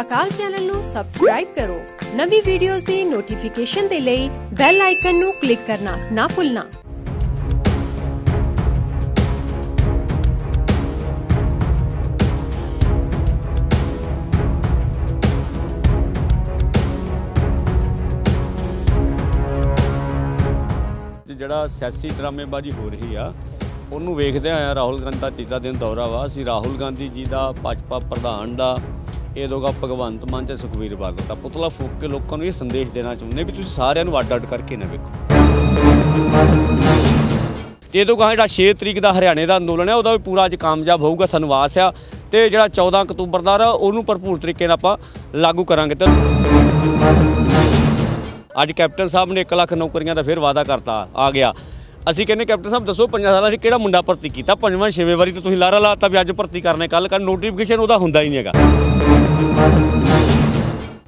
ਅਕਾਲ channel ਨੂੰ subscribe ਕਰੋ ਨਵੀਂ ਵੀਡੀਓਜ਼ ਦੀ ਨੋਟੀਫਿਕੇਸ਼ਨ ਦੇ ਲਈ ਬੈਲ ਆਈਕਨ ਨੂੰ ਕਲਿੱਕ ਕਰਨਾ ਨਾ ਭੁੱਲਣਾ ਜਿਹੜਾ ਸਿਆਸੀ ਡਰਾਮੇਬਾਜ਼ੀ ਹੋ ਰਹੀ ਆ ਉਹਨੂੰ ਵੇਖਦੇ ਆਇਆ ਰਾਹੁਲ ਗਾਂਧੀ ਦਾ ਤੀਜਾ ਦਿਨ ਦੌਰਾ ਵਾ ਅਸੀਂ ਰਾਹੁਲ ਗਾਂਧੀ ਜੀ ਦਾ ਭਾਜਪਾ ਪ੍ਰਧਾਨ ਦਾ ਇਹ ਦੋਗਾ ਭਗਵੰਤ ਮਾਨ ਤੇ ਸੁਖਵੀਰ ਬਾਦਲ ਦਾ ਪੁਤਲਾ ਫੂਕ ਕੇ ਲੋਕਾਂ ਨੂੰ ਇਹ ਸੰਦੇਸ਼ ਦੇਣਾ ਚਾਹੁੰਦੇ ਵੀ ਤੁਸੀਂ ਸਾਰਿਆਂ ਨੂੰ ਅੱਡ-ਅੱਡ ਕਰਕੇ ਨਾ ਵੇਖੋ ਤੇ ਦੋਗਾ ਜਿਹੜਾ 6 ਤਰੀਕ ਦਾ ਹਰਿਆਣੇ ਦਾ ਅੰਦੋਲਨ ਹੈ ਉਹਦਾ ਵੀ ਪੂਰਾ ਅੱਜ ਕਾਮਯਾਬ ਹੋਊਗਾ ਸੰਵਾਸ ਆ ਤੇ ਜਿਹੜਾ 14 ਅਕਤੂਬਰ ਦਾ ਉਹਨੂੰ ਭਰਪੂਰ ਤਰੀਕੇ ਨਾਲ ਆਪਾਂ ਲਾਗੂ ਕਰਾਂਗੇ ਤੇ ਅੱਜ ਕੈਪਟਨ ਸਾਹਿਬ ਨੇ 1 ਲੱਖ ਨੌਕਰੀਆਂ ਦਾ ਫਿਰ ਵਾਅਦਾ ਕਰਤਾ ਆ ਗਿਆ ਅਸੀਂ ਕਹਿੰਦੇ ਕੈਪਟਨ ਸਾਹਿਬ ਦੱਸੋ 5 ਸਾਲਾਂ ਅਸੀਂ ਕਿਹੜਾ ਮੁੰਡਾ ਭਰਤੀ ਕੀਤਾ ਪੰਜਵਾਂ ਛੇਵੇਂ ਵਾਰੀ ਤੇ ਤੁਸੀਂ ਲਾਰਾ ਲਾਤਾ ਵੀ ਅੱਜ ਭਰਤੀ ਕਰਨੇ ਕੱਲ ਕਰ ਨੋਟੀਫਿਕੇਸ਼ਨ ਉਹਦਾ ਹੁੰਦਾ ਹੀ ਨਹੀਂ ਹੈਗਾ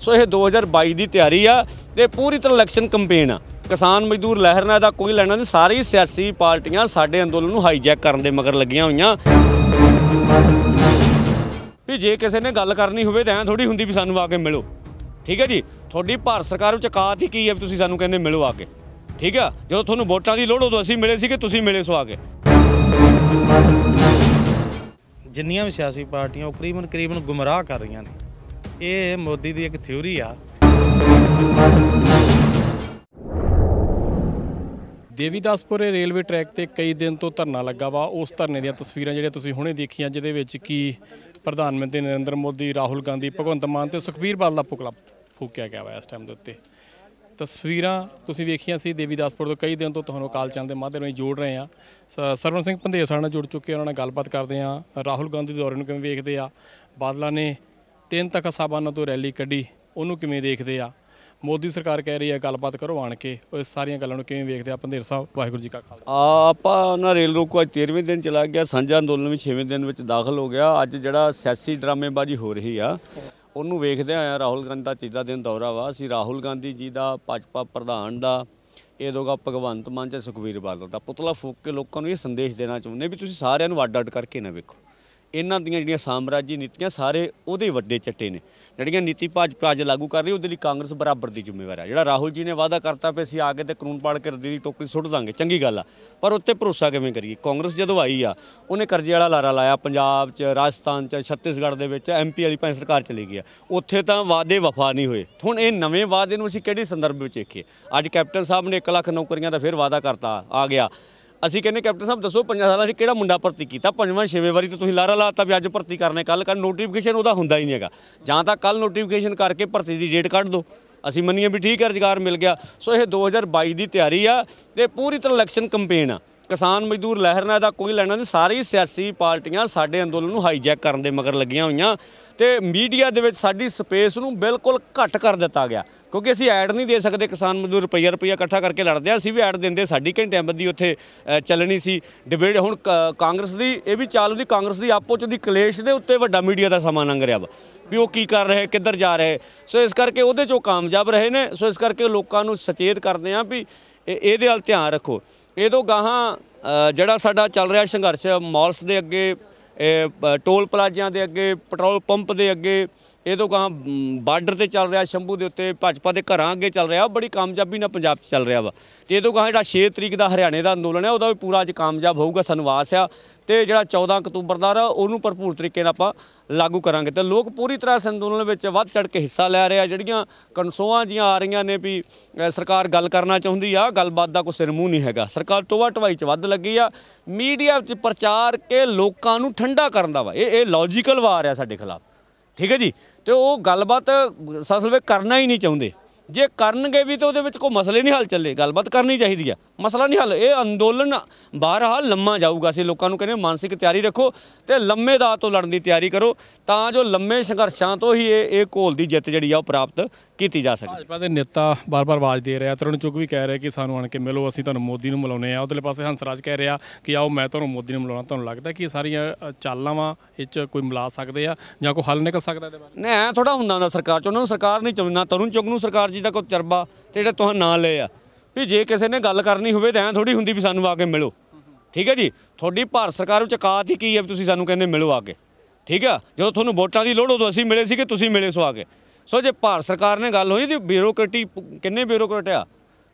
ਸੋ ਇਹ 2022 ਦੀ ਤਿਆਰੀ ਆ ਤੇ ਪੂਰੀ ਤਰ੍ਹਾਂ ਇਲੈਕਸ਼ਨ ਕੈਂਪੇਨ ਆ ਕਿਸਾਨ ਮਜ਼ਦੂਰ ਲਹਿਰ ਨਾਲ ਦਾ ਕੋਈ ਲੈਣਾ ਨਹੀਂ ਸਾਰੀ ਸਿਆਸੀ ਪਾਰਟੀਆਂ ਸਾਡੇ ਅੰਦੋਲਨ ਨੂੰ ਹਾਈਜੈਕ ਕਰਨ ਦੇ ਮਗਰ ਲੱਗੀਆਂ ਹੋਈਆਂ ਵੀ ਜੇ ਕਿਸੇ ਨੇ ਗੱਲ ਕਰਨੀ ਹੋਵੇ ਤਾਂ ਥੋੜੀ ਹੁੰਦੀ ਵੀ ਸਾਨੂੰ ਆ ਕੇ ਮਿਲੋ ਠੀਕ ਹੈ ਜੀ ਤੁਹਾਡੀ ਭਾਰਤ ਸਰਕਾਰ ਵਿੱਚ ਕਾਤ ਹੀ ਕੀ ਹੈ ਤੁਸੀਂ ਸਾਨੂੰ ਕਹਿੰਦੇ ਮਿਲੋ ਆ ਕੇ ਠੀਕ ਆ ਜਦੋਂ ਤੁਹਾਨੂੰ ਵੋਟਾਂ ਦੀ ਲੋੜ ਤਾਂ ਅਸੀਂ ਮਿਲੇ ਸੀ ਕਿ ਤੁਸੀਂ ਮਿਲੇ ਸੋ ਆ ਕੇ ਜਿੰਨੀਆਂ ਵੀ ਸਿਆਸੀ ਪਾਰਟੀਆਂ ਉਹ ਕਰੀਬਨ ਕਰੀਬਨ ਗੁੰਮਰਾਹ ਕਰ ਰਹੀਆਂ ਨੇ ਇਹ ਮੋਦੀ ਦੀ ਇੱਕ ਥਿਊਰੀ ਆ ਦੇਵੀਦਾਸਪੁਰੇ ਰੇਲਵੇ ਟਰੈਕ ਤੇ ਕਈ ਦਿਨ ਤੋਂ ਧਰਨਾ ਲੱਗਾ ਵਾ ਉਸ ਧਰਨੇ ਦੀਆਂ ਤਸਵੀਰਾਂ ਜਿਹੜੀਆਂ ਤੁਸੀਂ ਹੁਣੇ ਦੇਖੀਆਂ ਜਿਹਦੇ ਵਿੱਚ ਕੀ ਪ੍ਰਧਾਨ ਮੰਤਰੀ ਨਰਿੰਦਰ ਮੋਦੀ ਰਾਹੁਲ ਗਾਂਧੀ ਭਗਵੰਤ ਮਾਨ ਤੇ ਸੁਖਬੀਰ ਬਾਦਲ ਦਾ ਪੁਕਲਾ ਫੂਕਿਆ ਗਿਆ ਵਾ ਇਸ ਟਾਈਮ ਦੇ ਉੱਤੇ ਤਸਵੀਰਾਂ ਤੁਸੀਂ ਵੇਖੀਆਂ ਸੀ ਦੇਵੀਦਾਸਪੁਰ ਤੋਂ ਕਈ ਦਿਨ ਤੋਂ ਤੁਹਾਨੂੰ ਕਾਲ ਚੰਦ ਦੇ ਮਾਧਿਅਮ ਨਾਲ ਜੋੜ ਰਹੇ ਆ ਸਰਵਨ ਸਿੰਘ ਭੰਦੇਸਾ ਨਾਲ ਜੁੜ ਚੁੱਕੇ ਉਹਨਾਂ ਨਾਲ ਗੱਲਬਾਤ ਕਰਦੇ ਆ ਰਾਹੁਲ ਗਾਂਧੀ ਦੇ ਦੌਰੇ ਨੂੰ ਕਿਵੇਂ ਵੇਖਦੇ ਆ ਬਾਦਲਾਂ ਨੇ ਤਿੰਨ ਤੱਕ ਸਾਬਾਨਾ ਤੋਂ ਰੈਲੀ ਕੱਢੀ ਉਹਨੂੰ ਕਿਵੇਂ ਦੇਖਦੇ ਆ ਮੋਦੀ ਸਰਕਾਰ ਕਹਿ ਰਹੀ ਹੈ ਗੱਲਬਾਤ ਕਰੋ ਆਣ ਕੇ ਉਹ ਸਾਰੀਆਂ ਗੱਲਾਂ ਨੂੰ ਕਿਵੇਂ ਵੇਖਦੇ ਆ ਪੰਧੇਰ ਸਾਹਿਬ ਵਾਹਿਗੁਰੂ ਜੀ ਕਾ ਖਾਲਸਾ ਆਪਾਂ ਉਹਨਾਂ ਰੇਲ ਰੋਕੂ ਅੱਜ 13ਵੇਂ ਦਿਨ ਚਲਾ ਗਿਆ ਸਾਂਝਾ ਅੰਦੋਲਨ ਵਿੱਚ 6ਵੇਂ ਦਿਨ ਵਿੱਚ ਦਾਖਲ ਹੋ ਗਿਆ ਅੱਜ ਜਿਹੜਾ ਸਿਆਸੀ ਡਰਾਮੇਬਾਜ਼ੀ ਹੋ ਰਹੀ ਆ ਉਹਨੂੰ ਵੇਖਦੇ ਆ ਰਾਹੁਲ ਗਾਂਧੀ ਦਾ ਤੀਜਾ ਦਿਨ ਦੌਰਾ ਵਾ ਅਸੀਂ ਰਾਹੁਲ ਗਾਂਧੀ ਜੀ ਦਾ ਭਾਜਪਾ ਪ੍ਰਧਾਨ ਦਾ ਇਹ ਦੋਗਾ ਭਗਵੰਤ ਮਾਨ ਤੇ ਸੁਖਵੀਰ ਬਾਦਲ ਦਾ ਪੁਤਲਾ ਫੂਕ ਕੇ ਲੋਕਾਂ ਨੂੰ ਇਹ ਸੰਦੇਸ਼ ਦੇਣਾ ਚਾਹੁੰਦੇ ਵੀ ਤੁਸੀਂ ਸਾਰਿਆਂ ਨੂੰ ਅੱਡ-ਅੱਡ ਕਰਕੇ ਨਾ ਵੇਖੋ ਇਹਨਾਂ ਦੀਆਂ ਜਿਹੜੀਆਂ ਸਾਮਰਾਜੀ ਨੀਤੀਆਂ ਸਾਰੇ ਉਹਦੇ ਵੱਡੇ ਚੱਟੇ ਨੇ ਜਿਹੜੀਆਂ ਨੀਤੀ ਭਾਜਪਾ ਪਾਜ ਲਾਗੂ ਕਰ ਰਹੀ ਉਹਦੇ ਲਈ ਕਾਂਗਰਸ ਬਰਾਬਰ ਦੀ ਜ਼ਿੰਮੇਵਾਰ ਹੈ ਜਿਹੜਾ ਰਾਹੁਲ ਜੀ ਨੇ ਵਾਅਦਾ ਕਰਤਾ ਪਏ ਅਸੀਂ ਆ ਕੇ ਤੇ ਕਾਨੂੰਨ ਪਾੜ ਕੇ ਰਦੀ ਦੀ ਟੋਕਰੀ ਸੁੱਟ ਦਾਂਗੇ ਚੰਗੀ ਗੱਲ ਆ ਪਰ ਉੱਤੇ ਭਰੋਸਾ ਕਿਵੇਂ ਕਰੀਏ ਕਾਂਗਰਸ ਜਦੋਂ ਆਈ ਆ ਉਹਨੇ ਕਰਜ਼ੇ ਵਾਲਾ ਲਾਰਾ ਲਾਇਆ ਪੰਜਾਬ 'ਚ ਰਾਜਸਥਾਨ 'ਚ ਛੱਤੀਸਗੜ੍ਹ ਦੇ ਵਿੱਚ ਐਮਪੀ ਵਾਲੀ ਭਾਵੇਂ ਸਰਕਾਰ ਚਲੀ ਗਈ ਆ ਉੱਥੇ ਤਾਂ ਵਾਅਦੇ ਵਫਾ ਨਹੀਂ ਹੋਏ ਹੁਣ ਇਹ ਨਵੇਂ ਵਾਅਦੇ ਨੂੰ ਅਸੀਂ ਕਿਹੜੇ ਸੰਦਰਭ ਵਿੱਚ ਦੇਖੀਏ ਅੱਜ ਕੈਪਟਨ ਸਾਹਿਬ ਨੇ 1 ਲੱਖ ਨੌਕਰੀਆਂ ਦਾ ਫਿਰ ਵਾਅਦਾ ਕਰਤਾ ਆ ਗਿਆ ਅਸੀਂ ਕਹਿੰਦੇ ਕੈਪਟਨ ਸਾਹਿਬ ਦੱਸੋ 5 ਸਾਲਾਂ ਅਸੀਂ ਕਿਹੜਾ ਮੁੰਡਾ ਭਰਤੀ ਕੀਤਾ ਪੰਜਵਾਂ ਛੇਵੇਂ ਵਾਰੀ ਤੇ ਤੁਸੀਂ ਲਾਰਾ ਲਾਤਾ ਵੀ ਅੱਜ ਭਰਤੀ ਕਰਨੇ ਕੱਲ ਕਰ ਨੋਟੀਫਿਕੇਸ਼ਨ ਉਹਦਾ ਹੁੰਦਾ ਹੀ ਨਹੀਂ ਹੈਗਾ ਜਾਂ ਤਾਂ ਕੱਲ ਨੋਟੀਫਿਕੇਸ਼ਨ ਕਰਕੇ ਭਰਤੀ ਦੀ ਡੇਟ ਕੱਢ ਦਿਓ ਅਸੀਂ ਮੰਨੀਏ ਵੀ ਠੀਕ ਹੈ ਰਜ਼ਗਾਰ ਮਿਲ ਗਿਆ ਸੋ ਇਹ 2022 ਦੀ ਤਿਆਰੀ ਆ ਤੇ ਪੂਰੀ ਤਰ੍ਹਾਂ ਇਲੈਕਸ਼ਨ ਕੈਂਪੇਨ ਆ ਕਿਸਾਨ ਮਜ਼ਦੂਰ ਲਹਿਰ ਨਾਲ ਦਾ ਕੋਈ ਲੈਣਾ ਨਹੀਂ ਸਾਰੀ ਸਿਆਸੀ ਪਾਰਟੀਆਂ ਸਾਡੇ ਅੰਦੋਲਨ ਨੂੰ ਹਾਈਜੈਕ ਕਰਨ ਦੇ ਮਗਰ ਲੱਗੀਆਂ ਹੋਈਆਂ ਤੇ ਮੀਡੀਆ ਦੇ ਵਿੱਚ ਸਾਡੀ ਸਪੇਸ ਨੂੰ ਬਿਲਕੁਲ ਘੱਟ ਕਰ ਦਿੱਤਾ ਗਿਆ ਕਿਉਂਕਿ ਅਸੀਂ ਐਡ ਨਹੀਂ ਦੇ ਸਕਦੇ ਕਿਸਾਨ ਮਜ਼ਦੂਰ ਰੁਪਈਆ ਰੁਪਈਆ ਇਕੱਠਾ ਕਰਕੇ ਲੜਦੇ ਆ ਅਸੀਂ ਵੀ ਐਡ ਦਿੰਦੇ ਸਾਡੀ ਘੰਟਿਆਂ ਬੱਦੀ ਉੱਥੇ ਚੱਲਣੀ ਸੀ ਡਿਬੇਟ ਹੁਣ ਕਾਂਗਰਸ ਦੀ ਇਹ ਵੀ ਚਾਲ ਉਹਦੀ ਕਾਂਗਰਸ ਦੀ ਆਪੋ ਚ ਦੀ ਕਲੇਸ਼ ਦੇ ਉੱਤੇ ਵੱਡਾ ਮੀਡੀਆ ਦਾ ਸਮਾਂ ਲੰਘ ਰਿਹਾ ਵਾ ਵੀ ਉਹ ਕੀ ਕਰ ਰਹੇ ਕਿੱਧਰ ਜਾ ਰਹੇ ਸੋ ਇਸ ਕਰਕੇ ਉਹਦੇ ਚੋਂ ਕਾਮਯਾਬ ਰਹੇ ਨੇ ਸੋ ਇਸ ਕਰਕੇ ਲੋਕਾਂ ਨੂੰ ਸੁਚੇਤ ਕਰਦੇ ਆ ਵੀ ਇਹਦੇ ਵੱਲ ਧਿਆਨ ਰੱਖੋ ਇਹ ਤੋਂ ਗਾਹਾਂ ਜਿਹੜਾ ਸਾਡਾ ਚੱਲ ਰਿਹਾ ਸੰਘਰਸ਼ ਮਾਲਸ ਦੇ ਅੱਗੇ ਟੋਲ ਪਲਾਜ਼ਿਆਂ ਦੇ ਅੱਗੇ ਪੈਟਰੋਲ ਪੰਪ ਦੇ ਅੱਗੇ ਇਹ ਤੋਂ ਕਹਾਂ ਬਾਰਡਰ ਤੇ ਚੱਲ ਰਿਹਾ ਸ਼ੰਭੂ ਦੇ ਉੱਤੇ ਭਾਜਪਾ ਦੇ ਘਰਾਂ ਅੱਗੇ ਚੱਲ ਰਿਹਾ ਬੜੀ ਕਾਮਯਾਬੀ ਨਾਲ ਪੰਜਾਬ 'ਚ ਚੱਲ ਰਿਹਾ ਵਾ ਤੇ ਇਹ ਤੋਂ ਕਹਾਂ ਜਿਹੜਾ 6 ਤਰੀਕ ਦਾ ਹਰਿਆਣੇ ਦਾ ਅੰਦੋਲਨ ਹੈ ਉਹਦਾ ਵੀ ਪੂਰਾ ਅੱਜ ਕਾਮਯਾਬ ਹੋਊਗਾ ਸਾਨੂੰ ਆਸ ਆ ਤੇ ਜਿਹੜਾ 14 ਅਕਤੂਬਰ ਦਾ ਉਹਨੂੰ ਭਰਪੂਰ ਤਰੀਕੇ ਨਾਲ ਆਪਾਂ ਲਾਗੂ ਕਰਾਂਗੇ ਤੇ ਲੋਕ ਪੂਰੀ ਤਰ੍ਹਾਂ ਇਸ ਅੰਦੋਲਨ ਵਿੱਚ ਵੱਧ ਚੜ ਕੇ ਹਿੱਸਾ ਲੈ ਰਹੇ ਆ ਜਿਹੜੀਆਂ ਕਨਸੋਆਂ ਜੀਆਂ ਆ ਰਹੀਆਂ ਨੇ ਵੀ ਸਰਕਾਰ ਗੱਲ ਕਰਨਾ ਚਾਹੁੰਦੀ ਆ ਗੱਲਬਾਤ ਦਾ ਕੋਈ ਸਿਰਮੂ ਨਹੀਂ ਹੈਗਾ ਸਰਕਾਰ ਟੋਵਾ ਟਵਾਈ 'ਚ ਵੱਧ ਲੱਗੀ ਆ ਮੀਡੀਆ 'ਚ ਪ੍ਰਚਾਰ ਕੇ ਲੋਕਾਂ ਨੂੰ ਠੰਡਾ ਕਰਨ ਦਾ ਵਾ ਇਹ ਇਹ ਲੌਜੀਕਲ ਵਾਰ ਆ ਸਾਡੇ ਖਿਲਾਫ ਠੀਕ ਹੈ ਜੀ ਤੇ ਉਹ ਗੱਲਬਾਤ ਅਸਲ ਵਿੱਚ ਕਰਨਾ ਹੀ ਨਹੀਂ ਚਾਹੁੰਦੇ ਜੇ ਕਰਨਗੇ ਵੀ ਤਾਂ ਉਹਦੇ ਵਿੱਚ ਕੋਈ ਮਸਲੇ ਨਹੀਂ ਹੱਲ ਚੱਲੇ ਗੱਲਬਾਤ ਕਰਨੀ ਚਾਹੀਦੀ ਆ ਮਸਲਾ ਨਹੀਂ ਹੱਲ ਇਹ ਅੰਦੋਲਨ ਹਾਲ ਲੰਮਾ ਜਾਊਗਾ ਸੀ ਲੋਕਾਂ ਨੂੰ ਕਹਿੰਦੇ ਮਾਨਸਿਕ ਤਿਆਰੀ ਰੱਖੋ ਤੇ ਲੰਮੇ ਦਾ ਤੋਂ ਲੜਨ ਦੀ ਤਿਆਰੀ ਕਰੋ ਤਾਂ ਜੋ ਲੰਮੇ ਸੰਘਰਸ਼ਾਂ ਤੋਂ ਹੀ ਇਹ ਇਹ ਘੋਲ ਦੀ ਜਿੱਤ ਜਿਹੜੀ ਆ ਉਹ ਪ੍ਰਾਪਤ ਕੀਤੀ ਜਾ ਸਕੇ ਭਾਜਪਾ ਦੇ ਨੇਤਾ ਬਾਰ-ਬਾਰ ਆਵਾਜ਼ ਦੇ ਰਿਹਾ ਤਰੁਣ ਚੁੱਕ ਵੀ ਕਹਿ ਰਿਹਾ ਕਿ ਸਾਨੂੰ ਆਣ ਕੇ ਮਿਲੋ ਅਸੀਂ ਤੁਹਾਨੂੰ ਮੋਦੀ ਨੂੰ ਮਿਲਾਉਨੇ ਆ ਉਧਰਲੇ ਪਾਸੇ ਹੰਸਰਾਜ ਕਹਿ ਰਿਹਾ ਕਿ ਆਓ ਮੈਂ ਤੁਹਾਨੂੰ ਮੋਦੀ ਨੂੰ ਮਿਲਾਉਣਾ ਤੁਹਾਨੂੰ ਲੱਗਦਾ ਕਿ ਇਹ ਸਾਰੀਆਂ ਚਾਲਾਂ ਵਾ ਇਹ ਚ ਕੋਈ ਮਿਲਾ ਸਕਦੇ ਆ ਜਾਂ ਕੋਈ ਹੱਲ ਨਿਕਲ ਸਕਦਾ ਇਹਦੇ ਬਾਰੇ ਨਹੀਂ ਥੋੜਾ ਹੁੰਦਾ ਹੁੰਦਾ ਸਰਕਾਰ ਚ ਉਹਨਾਂ ਨੂੰ ਸਰਕਾਰ ਨਹੀਂ ਚੁਣਨਾ ਤਰੁਣ ਚੁੱਕ ਨੂੰ ਸਰਕਾਰ ਜੀ ਦਾ ਕੋਈ ਚਰਬਾ ਤੇ ਜਿਹੜਾ ਤੁਹਾਨੂੰ ਨਾਂ ਲਏ ਆ ਵੀ ਜੇ ਕਿਸੇ ਨੇ ਗੱਲ ਕਰਨੀ ਹੋਵੇ ਤਾਂ ਥੋੜੀ ਹੁੰਦੀ ਵੀ ਸਾਨੂੰ ਆ ਕੇ ਮਿਲੋ ਠੀਕ ਹੈ ਜੀ ਤੁਹਾਡੀ ਭਾਰਤ ਸਰਕਾਰ ਵਿੱਚ ਕਾਤ ਹੀ ਕੀ ਹੈ ਤੁਸੀਂ ਸਾਨੂੰ ਕਹਿੰਦੇ ਮਿਲੋ ਆ ਕੇ ਠੀਕ ਆ ਜਦੋਂ ਤੁਹਾਨੂੰ ਵੋਟਾਂ ਦੀ ਲੋੜ ਉਦੋਂ ਅਸੀਂ ਮਿਲੇ ਸੀ ਕਿ ਤੁਸੀਂ ਮਿਲੇ ਸੋ ਆ ਕੇ ਸੋ ਜੇ ਭਾਰਤ ਸਰਕਾਰ ਨੇ ਗੱਲ ਹੋਈ ਤੇ ਬਿਊਰੋਕਰੇਟੀ ਕਿੰਨੇ ਬਿਊਰੋਕਰੇਟ ਆ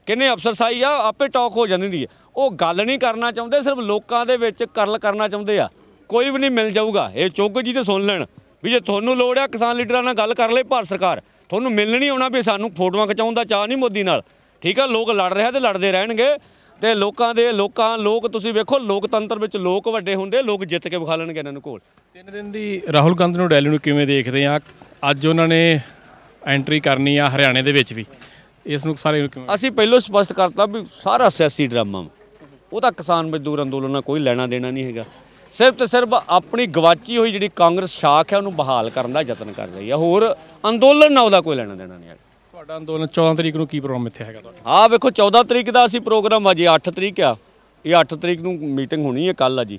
ਕਿੰਨੇ ਸਾਈ ਆ ਆਪੇ ਟਾਕ ਹੋ ਜਾਂਦੀ ਹੈ ਉਹ ਗੱਲ ਨਹੀਂ ਕਰਨਾ ਚਾਹੁੰਦੇ ਸਿਰਫ ਲੋਕਾਂ ਦੇ ਵਿੱਚ ਕਰਲ ਕਰਨਾ ਚਾਹੁੰਦੇ ਆ ਕੋਈ ਵੀ ਨਹੀਂ ਮਿਲ ਜਾਊਗਾ ਇਹ ਚੋਗ ਜੀ ਤੇ ਸੁਣ ਲੈਣ ਵੀ ਜੇ ਤੁਹਾਨੂੰ ਲੋੜ ਆ ਕਿਸਾਨ ਲੀਡਰਾਂ ਨਾਲ ਗੱਲ ਕਰ ਲੈ ਭਾਰਤ ਸਰਕਾਰ ਤੁਹਾਨੂੰ ਮਿਲਣੀ ਆਉਣਾ ਵੀ ਸਾਨੂੰ ਫੋਟੋਆਂ ਖਿਚਾਉਣ ਦਾ ਚਾਹ ਨਹੀਂ ਮੋਦੀ ਨਾਲ ਠੀਕ ਆ ਲੋਕ ਲੜ ਰਿਹਾ ਤੇ ਲੜਦੇ ਰਹਿਣਗੇ ਤੇ ਲੋਕਾਂ ਦੇ ਲੋਕਾਂ ਲੋਕ ਤੁਸੀਂ ਵੇਖੋ ਲੋਕਤੰਤਰ ਵਿੱਚ ਲੋਕ ਵੱਡੇ ਹੁੰਦੇ ਲੋਕ ਜਿੱਤ ਕੇ ਵਿਖਾ ਲੈਣਗੇ ਇਹਨਾਂ ਨੂੰ ਕੋਲ ਤਿੰਨ ਦਿਨ ਦੀ ਰਾਹੁਲ ਗਾਂਧੀ ਨੂੰ ਡੈਲੀ ਨੂੰ ਕਿਵੇਂ ਦੇਖਦੇ ਆ ਅੱਜ ਉਹਨਾਂ ਨੇ ਐਂਟਰੀ ਕਰਨੀ ਆ ਹਰਿਆਣੇ ਦੇ ਵਿੱਚ ਵੀ ਇਸ ਨੂੰ ਸਾਰੇ ਨੂੰ ਕਿਵੇਂ ਅਸੀਂ ਪਹਿਲਾਂ ਸਪਸ਼ਟ ਕਰਤਾ ਵੀ ਸਾਰਾ ਸਿਆਸੀ ਡਰਾਮਾ ਉਹ ਤਾਂ ਕਿਸਾਨ ਮਜ਼ਦੂਰ ਅੰਦੋਲਨ ਨਾਲ ਕੋਈ ਲੈਣਾ ਦੇਣਾ ਨਹੀਂ ਹੈਗਾ ਸਿਰਫ ਤੇ ਸਿਰਫ ਆਪਣੀ ਗਵਾਚੀ ਹੋਈ ਜਿਹੜੀ ਕਾਂਗਰਸ ਸ਼ਾਖ ਹੈ ਉਹਨੂੰ ਬਹਾਲ ਕਰਨ ਦਾ ਯਤਨ ਕਰ ਰਹੀ ਹੈ ਹੋਰ ਅੰਦੋਲਨ ਨਾਲ ਉਹਦਾ ਕੋਈ ਲੈਣਾ ਦੇਣਾ ਨਹੀਂ ਹੈ ਤੁਹਾਡਾ ਅੰਦੋਲਨ 14 ਤਰੀਕ ਨੂੰ ਕੀ ਪ੍ਰੋਗਰਾਮ ਇੱਥੇ ਹੈਗਾ ਤੁਹਾਡਾ ਹਾਂ ਵੇਖੋ 14 ਤਰੀਕ ਦਾ ਅਸੀਂ ਪ੍ਰੋਗਰਾਮ ਅਜੇ 8 ਤਰੀਕ ਆ ਇਹ 8 ਤਰੀਕ ਨੂੰ ਮੀਟਿੰਗ ਹੋਣੀ ਹੈ ਕੱਲ ਆ ਜੀ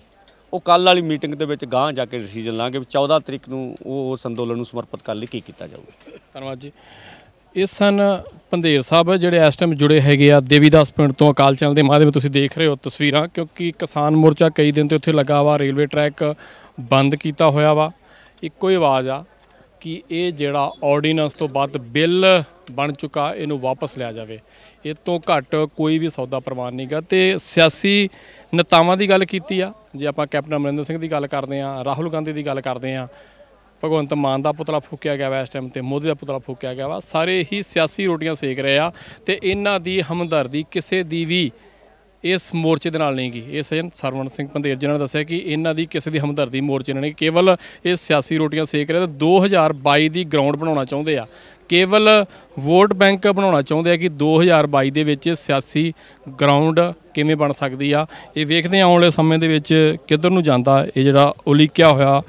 ਉਹ ਕੱਲ ਵਾਲੀ ਮੀਟਿੰਗ ਦੇ ਵਿੱਚ ਗਾਂ ਜਾ ਕੇ ਡਿਸੀਜਨ ਲਾਂਗੇ ਵੀ 14 ਤਰੀਕ ਨੂੰ ਉਹ ਉਸ ਅੰਦੋਲਨ ਨੂੰ ਸਮਰਪਿਤ ਕਰ ਲਈ ਕੀ ਕੀਤਾ ਜਾਊਗਾ ਧੰਨਵਾਦ ਜੀ ਇਸ ਸਨ ਪੰਦੇਰ ਸਾਹਿਬ ਜਿਹੜੇ ਇਸ ਟਾਈਮ ਜੁੜੇ ਹੈਗੇ ਆ ਦੇਵੀਦਾਸ ਪਿੰਡ ਤੋਂ ਅਕਾਲ ਚੈਨਲ ਦੇ ਮਾਧਿਅਮ ਤੁਸੀਂ ਦੇਖ ਰਹੇ ਹੋ ਤਸਵੀਰਾਂ ਕਿਉਂਕਿ ਕਿਸਾਨ ਮੋਰਚਾ ਕਈ ਦਿਨ ਤੋਂ ਉੱਥੇ ਲੱਗਾ ਵਾ ਰੇਲਵੇ ਟਰੈਕ ਬੰਦ ਕੀਤਾ ਹੋਇਆ ਵਾ ਇੱਕੋ ਹੀ ਆਵਾਜ਼ ਆ ਕਿ ਇਹ ਜਿਹੜਾ ਆਰਡੀਨੈਂਸ ਤੋਂ ਬਾਅਦ ਬਿੱਲ ਬਣ ਚੁੱਕਾ ਇਹਨੂੰ ਵਾਪਸ ਲਿਆ ਜਾਵੇ ਇਹ ਤੋਂ ਘੱਟ ਕੋਈ ਵੀ ਸੌਦਾ ਪ੍ਰਵਾਨ ਨਹੀਂਗਾ ਤੇ ਸਿਆਸੀ ਨੇਤਾਵਾਂ ਦੀ ਗੱਲ ਕੀਤੀ ਆ ਜੇ ਆਪਾਂ ਕੈਪਟਨ ਅਮਰਿੰਦਰ ਸਿੰਘ ਦੀ ਗੱਲ ਕਰਦੇ ਆ ਰਾਹੁਲ ਗਾਂਧੀ ਦੀ ਗੱਲ ਕਰਦੇ ਆ ਭਗਵੰਤ ਮਾਨ ਦਾ ਪੁਤਲਾ ਫੂਕਿਆ ਗਿਆ ਵਾ ਇਸ ਟਾਈਮ ਤੇ ਮੋਦੀ ਦਾ ਪੁਤਲਾ ਫੂਕਿਆ ਗਿਆ ਵਾ ਸਾਰੇ ਹੀ ਸਿਆਸੀ ਰੋਟੀਆਂ ਸੇਕ ਰਹੇ ਆ ਤੇ ਇਹਨਾਂ ਦੀ ਹਮਦਰਦੀ ਕਿਸੇ ਦੀ ਵੀ ਇਸ ਮੋਰਚੇ ਦੇ ਨਾਲ ਨਹੀਂ ਗਈ ਇਹ ਸਜਨ ਸਰਵਣ ਸਿੰਘ ਪੰਦੇਰ ਜਿਨ੍ਹਾਂ ਨੇ ਦੱਸਿਆ ਕਿ ਇਹਨਾਂ ਦੀ ਕਿਸੇ ਦੀ ਹਮਦਰਦੀ ਮੋਰਚੇ ਨੇ ਨਹੀਂ ਕੇਵਲ ਇਹ ਸਿਆਸੀ ਰੋਟੀਆਂ ਸੇਕ ਰਿਹਾ ਤੇ 2022 ਦੀ ਗਰਾਊਂਡ ਬਣਾਉਣਾ ਚਾਹੁੰਦੇ ਆ ਕੇਵਲ ਵੋਟ ਬੈਂਕ ਬਣਾਉਣਾ ਚਾਹੁੰਦੇ ਆ ਕਿ 2022 ਦੇ ਵਿੱਚ ਸਿਆਸੀ ਗਰਾਊਂਡ ਕਿਵੇਂ ਬਣ ਸਕਦੀ ਆ ਇਹ ਵੇਖਦੇ ਆਉਣ ਵਾਲੇ ਸਮੇਂ ਦੇ ਵਿੱਚ ਕਿੱਧਰ ਨੂੰ ਜਾਂਦਾ ਇਹ ਜਿਹੜਾ ਉਲੀਕਿਆ ਹੋਇਆ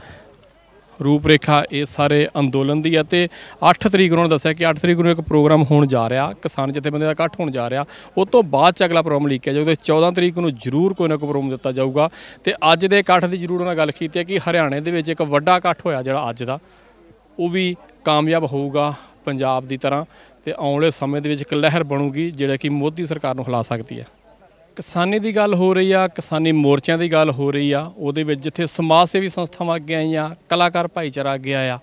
ਰੂਪਰੇਖਾ ਇਹ ਸਾਰੇ ਅੰਦੋਲਨ ਦੀ ਹੈ ਤੇ 8 ਤਰੀਕ ਨੂੰ ਦੱਸਿਆ ਕਿ 8 ਤਰੀਕ ਨੂੰ ਇੱਕ ਪ੍ਰੋਗਰਾਮ ਹੋਣ ਜਾ ਰਿਹਾ ਕਿਸਾਨ ਜਥੇਬੰਦੀ ਦਾ ਇਕੱਠ ਹੋਣ ਜਾ ਰਿਹਾ ਉਸ ਤੋਂ ਬਾਅਦ ਚ ਅਗਲਾ ਪ੍ਰੋਗਰਾਮ ਲੀਕਿਆ ਜਾਊਗਾ 14 ਤਰੀਕ ਨੂੰ ਜ਼ਰੂਰ ਕੋਈ ਨਾ ਕੋਈ ਪ੍ਰੋਗਰਾਮ ਦਿੱਤਾ ਜਾਊਗਾ ਤੇ ਅੱਜ ਦੇ ਇਕੱਠ ਦੀ ਜ਼ਰੂਰ ਉਹਨਾਂ ਗੱਲ ਕੀਤੀ ਹੈ ਕਿ ਹਰਿਆਣੇ ਦੇ ਵਿੱਚ ਇੱਕ ਵੱਡਾ ਇਕੱਠ ਹੋਇਆ ਜਿਹੜਾ ਅੱਜ ਦਾ ਉਹ ਵੀ ਕਾਮਯਾਬ ਹੋਊਗਾ ਪੰਜਾਬ ਦੀ ਤਰ੍ਹਾਂ ਤੇ ਆਉਣ ਵਾਲੇ ਸਮੇਂ ਦੇ ਵਿੱਚ ਇੱਕ ਲਹਿਰ ਬਣੂਗੀ ਜਿਹੜਾ ਕਿ ਮੋਦੀ ਸਰਕਾਰ ਨੂੰ ਹਿਲਾ ਸਕਦੀ ਹੈ ਕਿਸਾਨੀ ਦੀ ਗੱਲ ਹੋ ਰਹੀ ਆ ਕਿਸਾਨੀ ਮੋਰਚਿਆਂ ਦੀ ਗੱਲ ਹੋ ਰਹੀ ਆ ਉਹਦੇ ਵਿੱਚ ਜਿੱਥੇ ਸਮਾਜ ਸੇਵੀ ਸੰਸਥਾਵਾਂ ਅੱਗੇ ਆਈਆਂ ਕਲਾਕਾਰ ਭਾਈਚਾਰਾ ਅੱਗੇ ਆਇਆ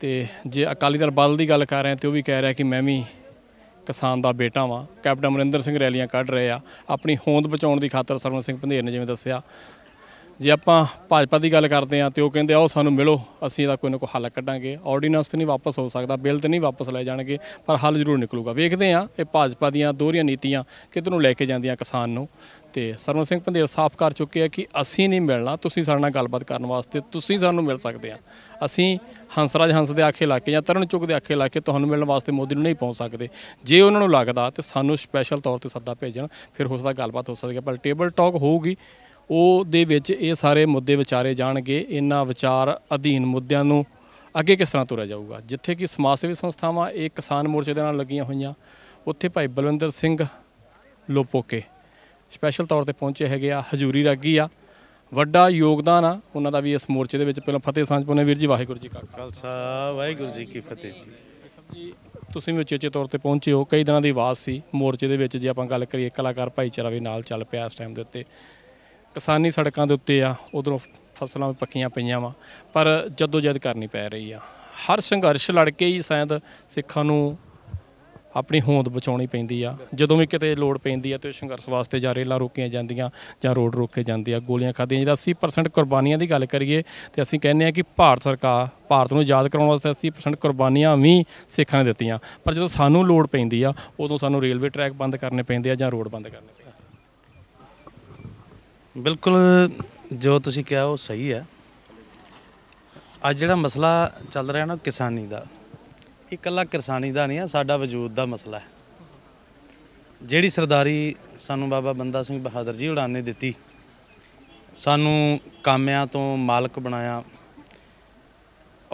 ਤੇ ਜੇ ਅਕਾਲੀ ਦਲ ਬਦਲ ਦੀ ਗੱਲ ਕਰ ਰਹੇ ਤੇ ਉਹ ਵੀ ਕਹਿ ਰਿਹਾ ਕਿ ਮੈਂ ਵੀ ਕਿਸਾਨ ਦਾ ਬੇਟਾ ਵਾਂ ਕੈਪਟਨ ਅਮਰਿੰਦਰ ਸਿੰਘ ਰੈਲੀਆਂ ਕੱਢ ਰਹੇ ਆ ਆਪਣੀ ਹੋਂਦ ਬਚਾਉਣ ਦੀ ਖਾਤਰ ਸਰਵਨ ਸਿੰਘ ਭੰਦੇਰ ਨੇ ਜਿਵੇਂ ਦੱਸਿਆ ਜੇ ਆਪਾਂ ਭਾਜਪਾ ਦੀ ਗੱਲ ਕਰਦੇ ਆ ਤੇ ਉਹ ਕਹਿੰਦੇ ਆ ਉਹ ਸਾਨੂੰ ਮਿਲੋ ਅਸੀਂ ਇਹਦਾ ਕੋਈ ਨਾ ਕੋਈ ਹੱਲ ਕੱਢਾਂਗੇ ਆਰਡੀਨੈਂਸ ਤੇ ਨਹੀਂ ਵਾਪਸ ਹੋ ਸਕਦਾ ਬਿੱਲ ਤੇ ਨਹੀਂ ਵਾਪਸ ਲੈ ਜਾਣਗੇ ਪਰ ਹੱਲ ਜ਼ਰੂਰ ਨਿਕਲੂਗਾ ਵੇਖਦੇ ਆ ਇਹ ਭਾਜਪਾ ਦੀਆਂ ਦੋਹਰੀਆਂ ਨੀਤੀਆਂ ਕਿਧਰ ਨੂੰ ਲੈ ਕੇ ਜਾਂਦੀਆਂ ਕਿਸਾਨ ਨੂੰ ਤੇ ਸਰਵਨ ਸਿੰਘ ਪੰਧੇਰ ਸਾਫ਼ ਕਰ ਚੁੱਕੇ ਆ ਕਿ ਅਸੀਂ ਨਹੀਂ ਮਿਲਣਾ ਤੁਸੀਂ ਸਾਡੇ ਨਾਲ ਗੱਲਬਾਤ ਕਰਨ ਵਾਸਤੇ ਤੁਸੀਂ ਸਾਨੂੰ ਮਿਲ ਸਕਦੇ ਆ ਅਸੀਂ ਹੰਸਰਾਜ ਹੰਸ ਦੇ ਆਖੇ ਲਾ ਕੇ ਜਾਂ ਤਰਨ ਚੁੱਕ ਦੇ ਆਖੇ ਲਾ ਕੇ ਤੁਹਾਨੂੰ ਮਿਲਣ ਵਾਸਤੇ ਮੋਦੀ ਨੂੰ ਨਹੀਂ ਪਹੁੰਚ ਸਕਦੇ ਜੇ ਉਹਨਾਂ ਨੂੰ ਲੱਗਦਾ ਤੇ ਸਾਨੂੰ ਸਪੈਸ਼ਲ ਤੌਰ ਤੇ ਸੱਦਾ ਭੇਜਣ ਫਿਰ ਹੋ ਸਕਦਾ ਗੱਲਬਾਤ ਹੋ ਸਕਦੀ ਪਰ ਟੇਬਲ ਟਾਕ ਹੋਊਗੀ ਉਹ ਦੇ ਵਿੱਚ ਇਹ ਸਾਰੇ ਮੁੱਦੇ ਵਿਚਾਰੇ ਜਾਣਗੇ ਇਹਨਾਂ ਵਿਚਾਰ ਅਧੀਨ ਮੁੱਦਿਆਂ ਨੂੰ ਅੱਗੇ ਕਿਸ ਤਰ੍ਹਾਂ ਤੁਰਿਆ ਜਾਊਗਾ ਜਿੱਥੇ ਕਿ ਸਮਾਜ ਸੇਵੀ ਸੰਸਥਾਵਾਂ ਇਹ ਕਿਸਾਨ ਮੋਰਚੇ ਦੇ ਨਾਲ ਲੱਗੀਆਂ ਹੋਈਆਂ ਉੱਥੇ ਭਾਈ ਬਲਵਿੰਦਰ ਸਿੰਘ ਲੋਪੋਕੇ ਸਪੈਸ਼ਲ ਤੌਰ ਤੇ ਪਹੁੰਚੇ ਹੈਗੇ ਆ ਹਜੂਰੀ ਰਾਗੀ ਆ ਵੱਡਾ ਯੋਗਦਾਨ ਆ ਉਹਨਾਂ ਦਾ ਵੀ ਇਸ ਮੋਰਚੇ ਦੇ ਵਿੱਚ ਪਹਿਲਾਂ ਫਤਿਹ ਸਾਂਝ ਪਾਉਨੇ ਵੀਰ ਜੀ ਵਾਹਿਗੁਰੂ ਜੀ ਕਾ ਖਾਲਸਾ ਵਾਹਿਗੁਰੂ ਜੀ ਕੀ ਫਤਿਹ ਜੀ ਤੁਸੀਂ ਵੀ ਉੱਚੇ ਤੌਰ ਤੇ ਪਹੁੰਚੇ ਹੋ ਕਈ ਦਿਨਾਂ ਦੀ ਆਵਾਜ਼ ਸੀ ਮੋਰਚੇ ਦੇ ਵਿੱਚ ਜੇ ਆਪਾਂ ਗੱਲ ਕਰੀਏ ਕਲਾਕਾਰ ਭਾਈਚਾਰਾ ਵੀ ਨਾਲ ਚੱਲ ਪਿਆ ਇਸ ਟਾਈਮ ਦੇ ਉੱਤੇ ਕਿਸਾਨੀ ਸੜਕਾਂ ਦੇ ਉੱਤੇ ਆ ਉਧਰੋਂ ਫਸਲਾਂ ਪੱਕੀਆਂ ਪਈਆਂ ਵਾ ਪਰ ਜਦੋਂ ਜਦ ਕਰਨੀ ਪੈ ਰਹੀ ਆ ਹਰ ਸੰਘਰਸ਼ ਲੜ ਕੇ ਹੀ ਸ਼ਾਇਦ ਸਿੱਖਾਂ ਨੂੰ ਆਪਣੀ ਹੋਂਦ ਬਚਾਉਣੀ ਪੈਂਦੀ ਆ ਜਦੋਂ ਵੀ ਕਿਤੇ ਲੋੜ ਪੈਂਦੀ ਆ ਤੇ ਸੰਘਰਸ਼ ਵਾਸਤੇ ਜਾਂ ਰੇਲਾਂ ਰੋਕੀਆਂ ਜਾਂਦੀਆਂ ਜਾਂ ਰੋਡ ਰੋਕੇ ਜਾਂਦੇ ਆ ਗੋਲੀਆਂ ਖਾਦੀਆਂ ਜਿਹਦਾ 80% ਕੁਰਬਾਨੀਆਂ ਦੀ ਗੱਲ ਕਰੀਏ ਤੇ ਅਸੀਂ ਕਹਿੰਦੇ ਆ ਕਿ ਭਾਰਤ ਸਰਕਾਰ ਭਾਰਤ ਨੂੰ ਆਜ਼ਾਦ ਕਰਾਉਣ ਵਾਸਤੇ 80% ਕੁਰਬਾਨੀਆਂ ਵੀ ਸਿੱਖਾਂ ਨੇ ਦਿੱਤੀਆਂ ਪਰ ਜਦੋਂ ਸਾਨੂੰ ਲੋੜ ਪੈਂਦੀ ਆ ਉਦੋਂ ਸਾਨੂੰ ਰੇਲਵੇ ਟਰੈਕ ਬੰਦ ਕਰਨੇ ਪੈਂਦੇ ਆ ਜਾਂ ਰੋਡ ਬੰਦ ਕਰਨੇ ਬਿਲਕੁਲ ਜੋ ਤੁਸੀਂ ਕਿਹਾ ਉਹ ਸਹੀ ਹੈ ਅੱਜ ਜਿਹੜਾ ਮਸਲਾ ਚੱਲ ਰਿਹਾ ਨਾ ਕਿਸਾਨੀ ਦਾ ਇਹ ਇਕੱਲਾ ਕਿਸਾਨੀ ਦਾ ਨਹੀਂ ਆ ਸਾਡਾ ਵਜੂਦ ਦਾ ਮਸਲਾ ਹੈ ਜਿਹੜੀ ਸਰਦਾਰੀ ਸਾਨੂੰ ਬਾਬਾ ਬੰਦਾ ਸਿੰਘ ਬਹਾਦਰ ਜੀ ਉਡਾਨ ਨੇ ਦਿੱਤੀ ਸਾਨੂੰ ਕਾਮਿਆਂ ਤੋਂ ਮਾਲਕ ਬਣਾਇਆ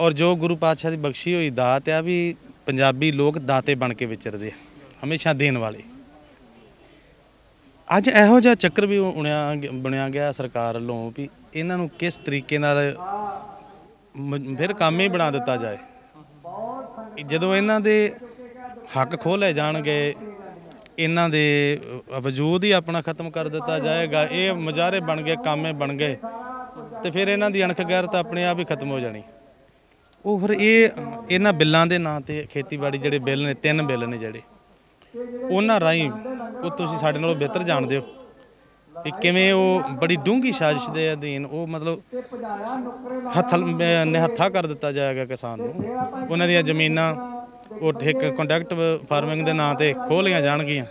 ਔਰ ਜੋ ਗੁਰੂ ਪਾਤਸ਼ਾਹ ਦੀ ਬਖਸ਼ੀ ਹੋਈ ਦਾਤ ਆ ਵੀ ਪੰਜਾਬੀ ਲੋਕ ਦਾਤੇ ਬਣ ਕੇ ਵਿਚਰਦੇ ਆ ਹਮੇਸ਼ਾ ਦੇਣ ਵਾਲੇ ਅੱਜ ਇਹੋ ਜਿਹਾ ਚੱਕਰ ਵੀ ਉਣਿਆ ਬਣਿਆ ਗਿਆ ਸਰਕਾਰ ਵੱਲੋਂ ਵੀ ਇਹਨਾਂ ਨੂੰ ਕਿਸ ਤਰੀਕੇ ਨਾਲ ਫਿਰ ਕੰਮ ਹੀ ਬਣਾ ਦਿੱਤਾ ਜਾਏ ਜਦੋਂ ਇਹਨਾਂ ਦੇ ਹੱਕ ਖੋਲੇ ਜਾਣਗੇ ਇਹਨਾਂ ਦੇ ਵਜੂਦ ਹੀ ਆਪਣਾ ਖਤਮ ਕਰ ਦਿੱਤਾ ਜਾਏਗਾ ਇਹ ਮਜ਼ਾਰੇ ਬਣ ਗਏ ਕਾਮੇ ਬਣ ਗਏ ਤੇ ਫਿਰ ਇਹਨਾਂ ਦੀ ਅਣਖ ਗੈਰਤ ਆਪਣੇ ਆਪ ਹੀ ਖਤਮ ਹੋ ਜਾਣੀ ਉਹ ਫਿਰ ਇਹ ਇਹਨਾਂ ਬਿੱਲਾਂ ਦੇ ਨਾਂ ਤੇ ਖੇਤੀਬਾੜੀ ਜਿਹੜੇ ਬਿੱਲ ਨੇ ਤਿੰਨ ਬਿੱਲ ਨੇ ਜਿਹੜੇ ਉਹਨਾਂ ਰਾਹੀਂ ਉਹ ਤੁਸੀਂ ਸਾਡੇ ਨਾਲੋਂ ਬਿਹਤਰ ਜਾਣਦੇ ਹੋ ਕਿ ਕਿਵੇਂ ਉਹ ਬੜੀ ਡੂੰਗੀ ਸਾਜ਼ਿਸ਼ ਦੇ ਅਧੀਨ ਉਹ ਮਤਲਬ ਹੱਥਲ ਨਿਹੱਥਾ ਕਰ ਦਿੱਤਾ ਜਾਏਗਾ ਕਿਸਾਨ ਨੂੰ ਉਹਨਾਂ ਦੀਆਂ ਜ਼ਮੀਨਾਂ ਉਹ ਠੇਕ ਕੰਟਰੈਕਟ ਫਾਰਮਿੰਗ ਦੇ ਨਾਂ ਤੇ ਖੋਲੀਆਂ ਲੀਆਂ ਜਾਣਗੀਆਂ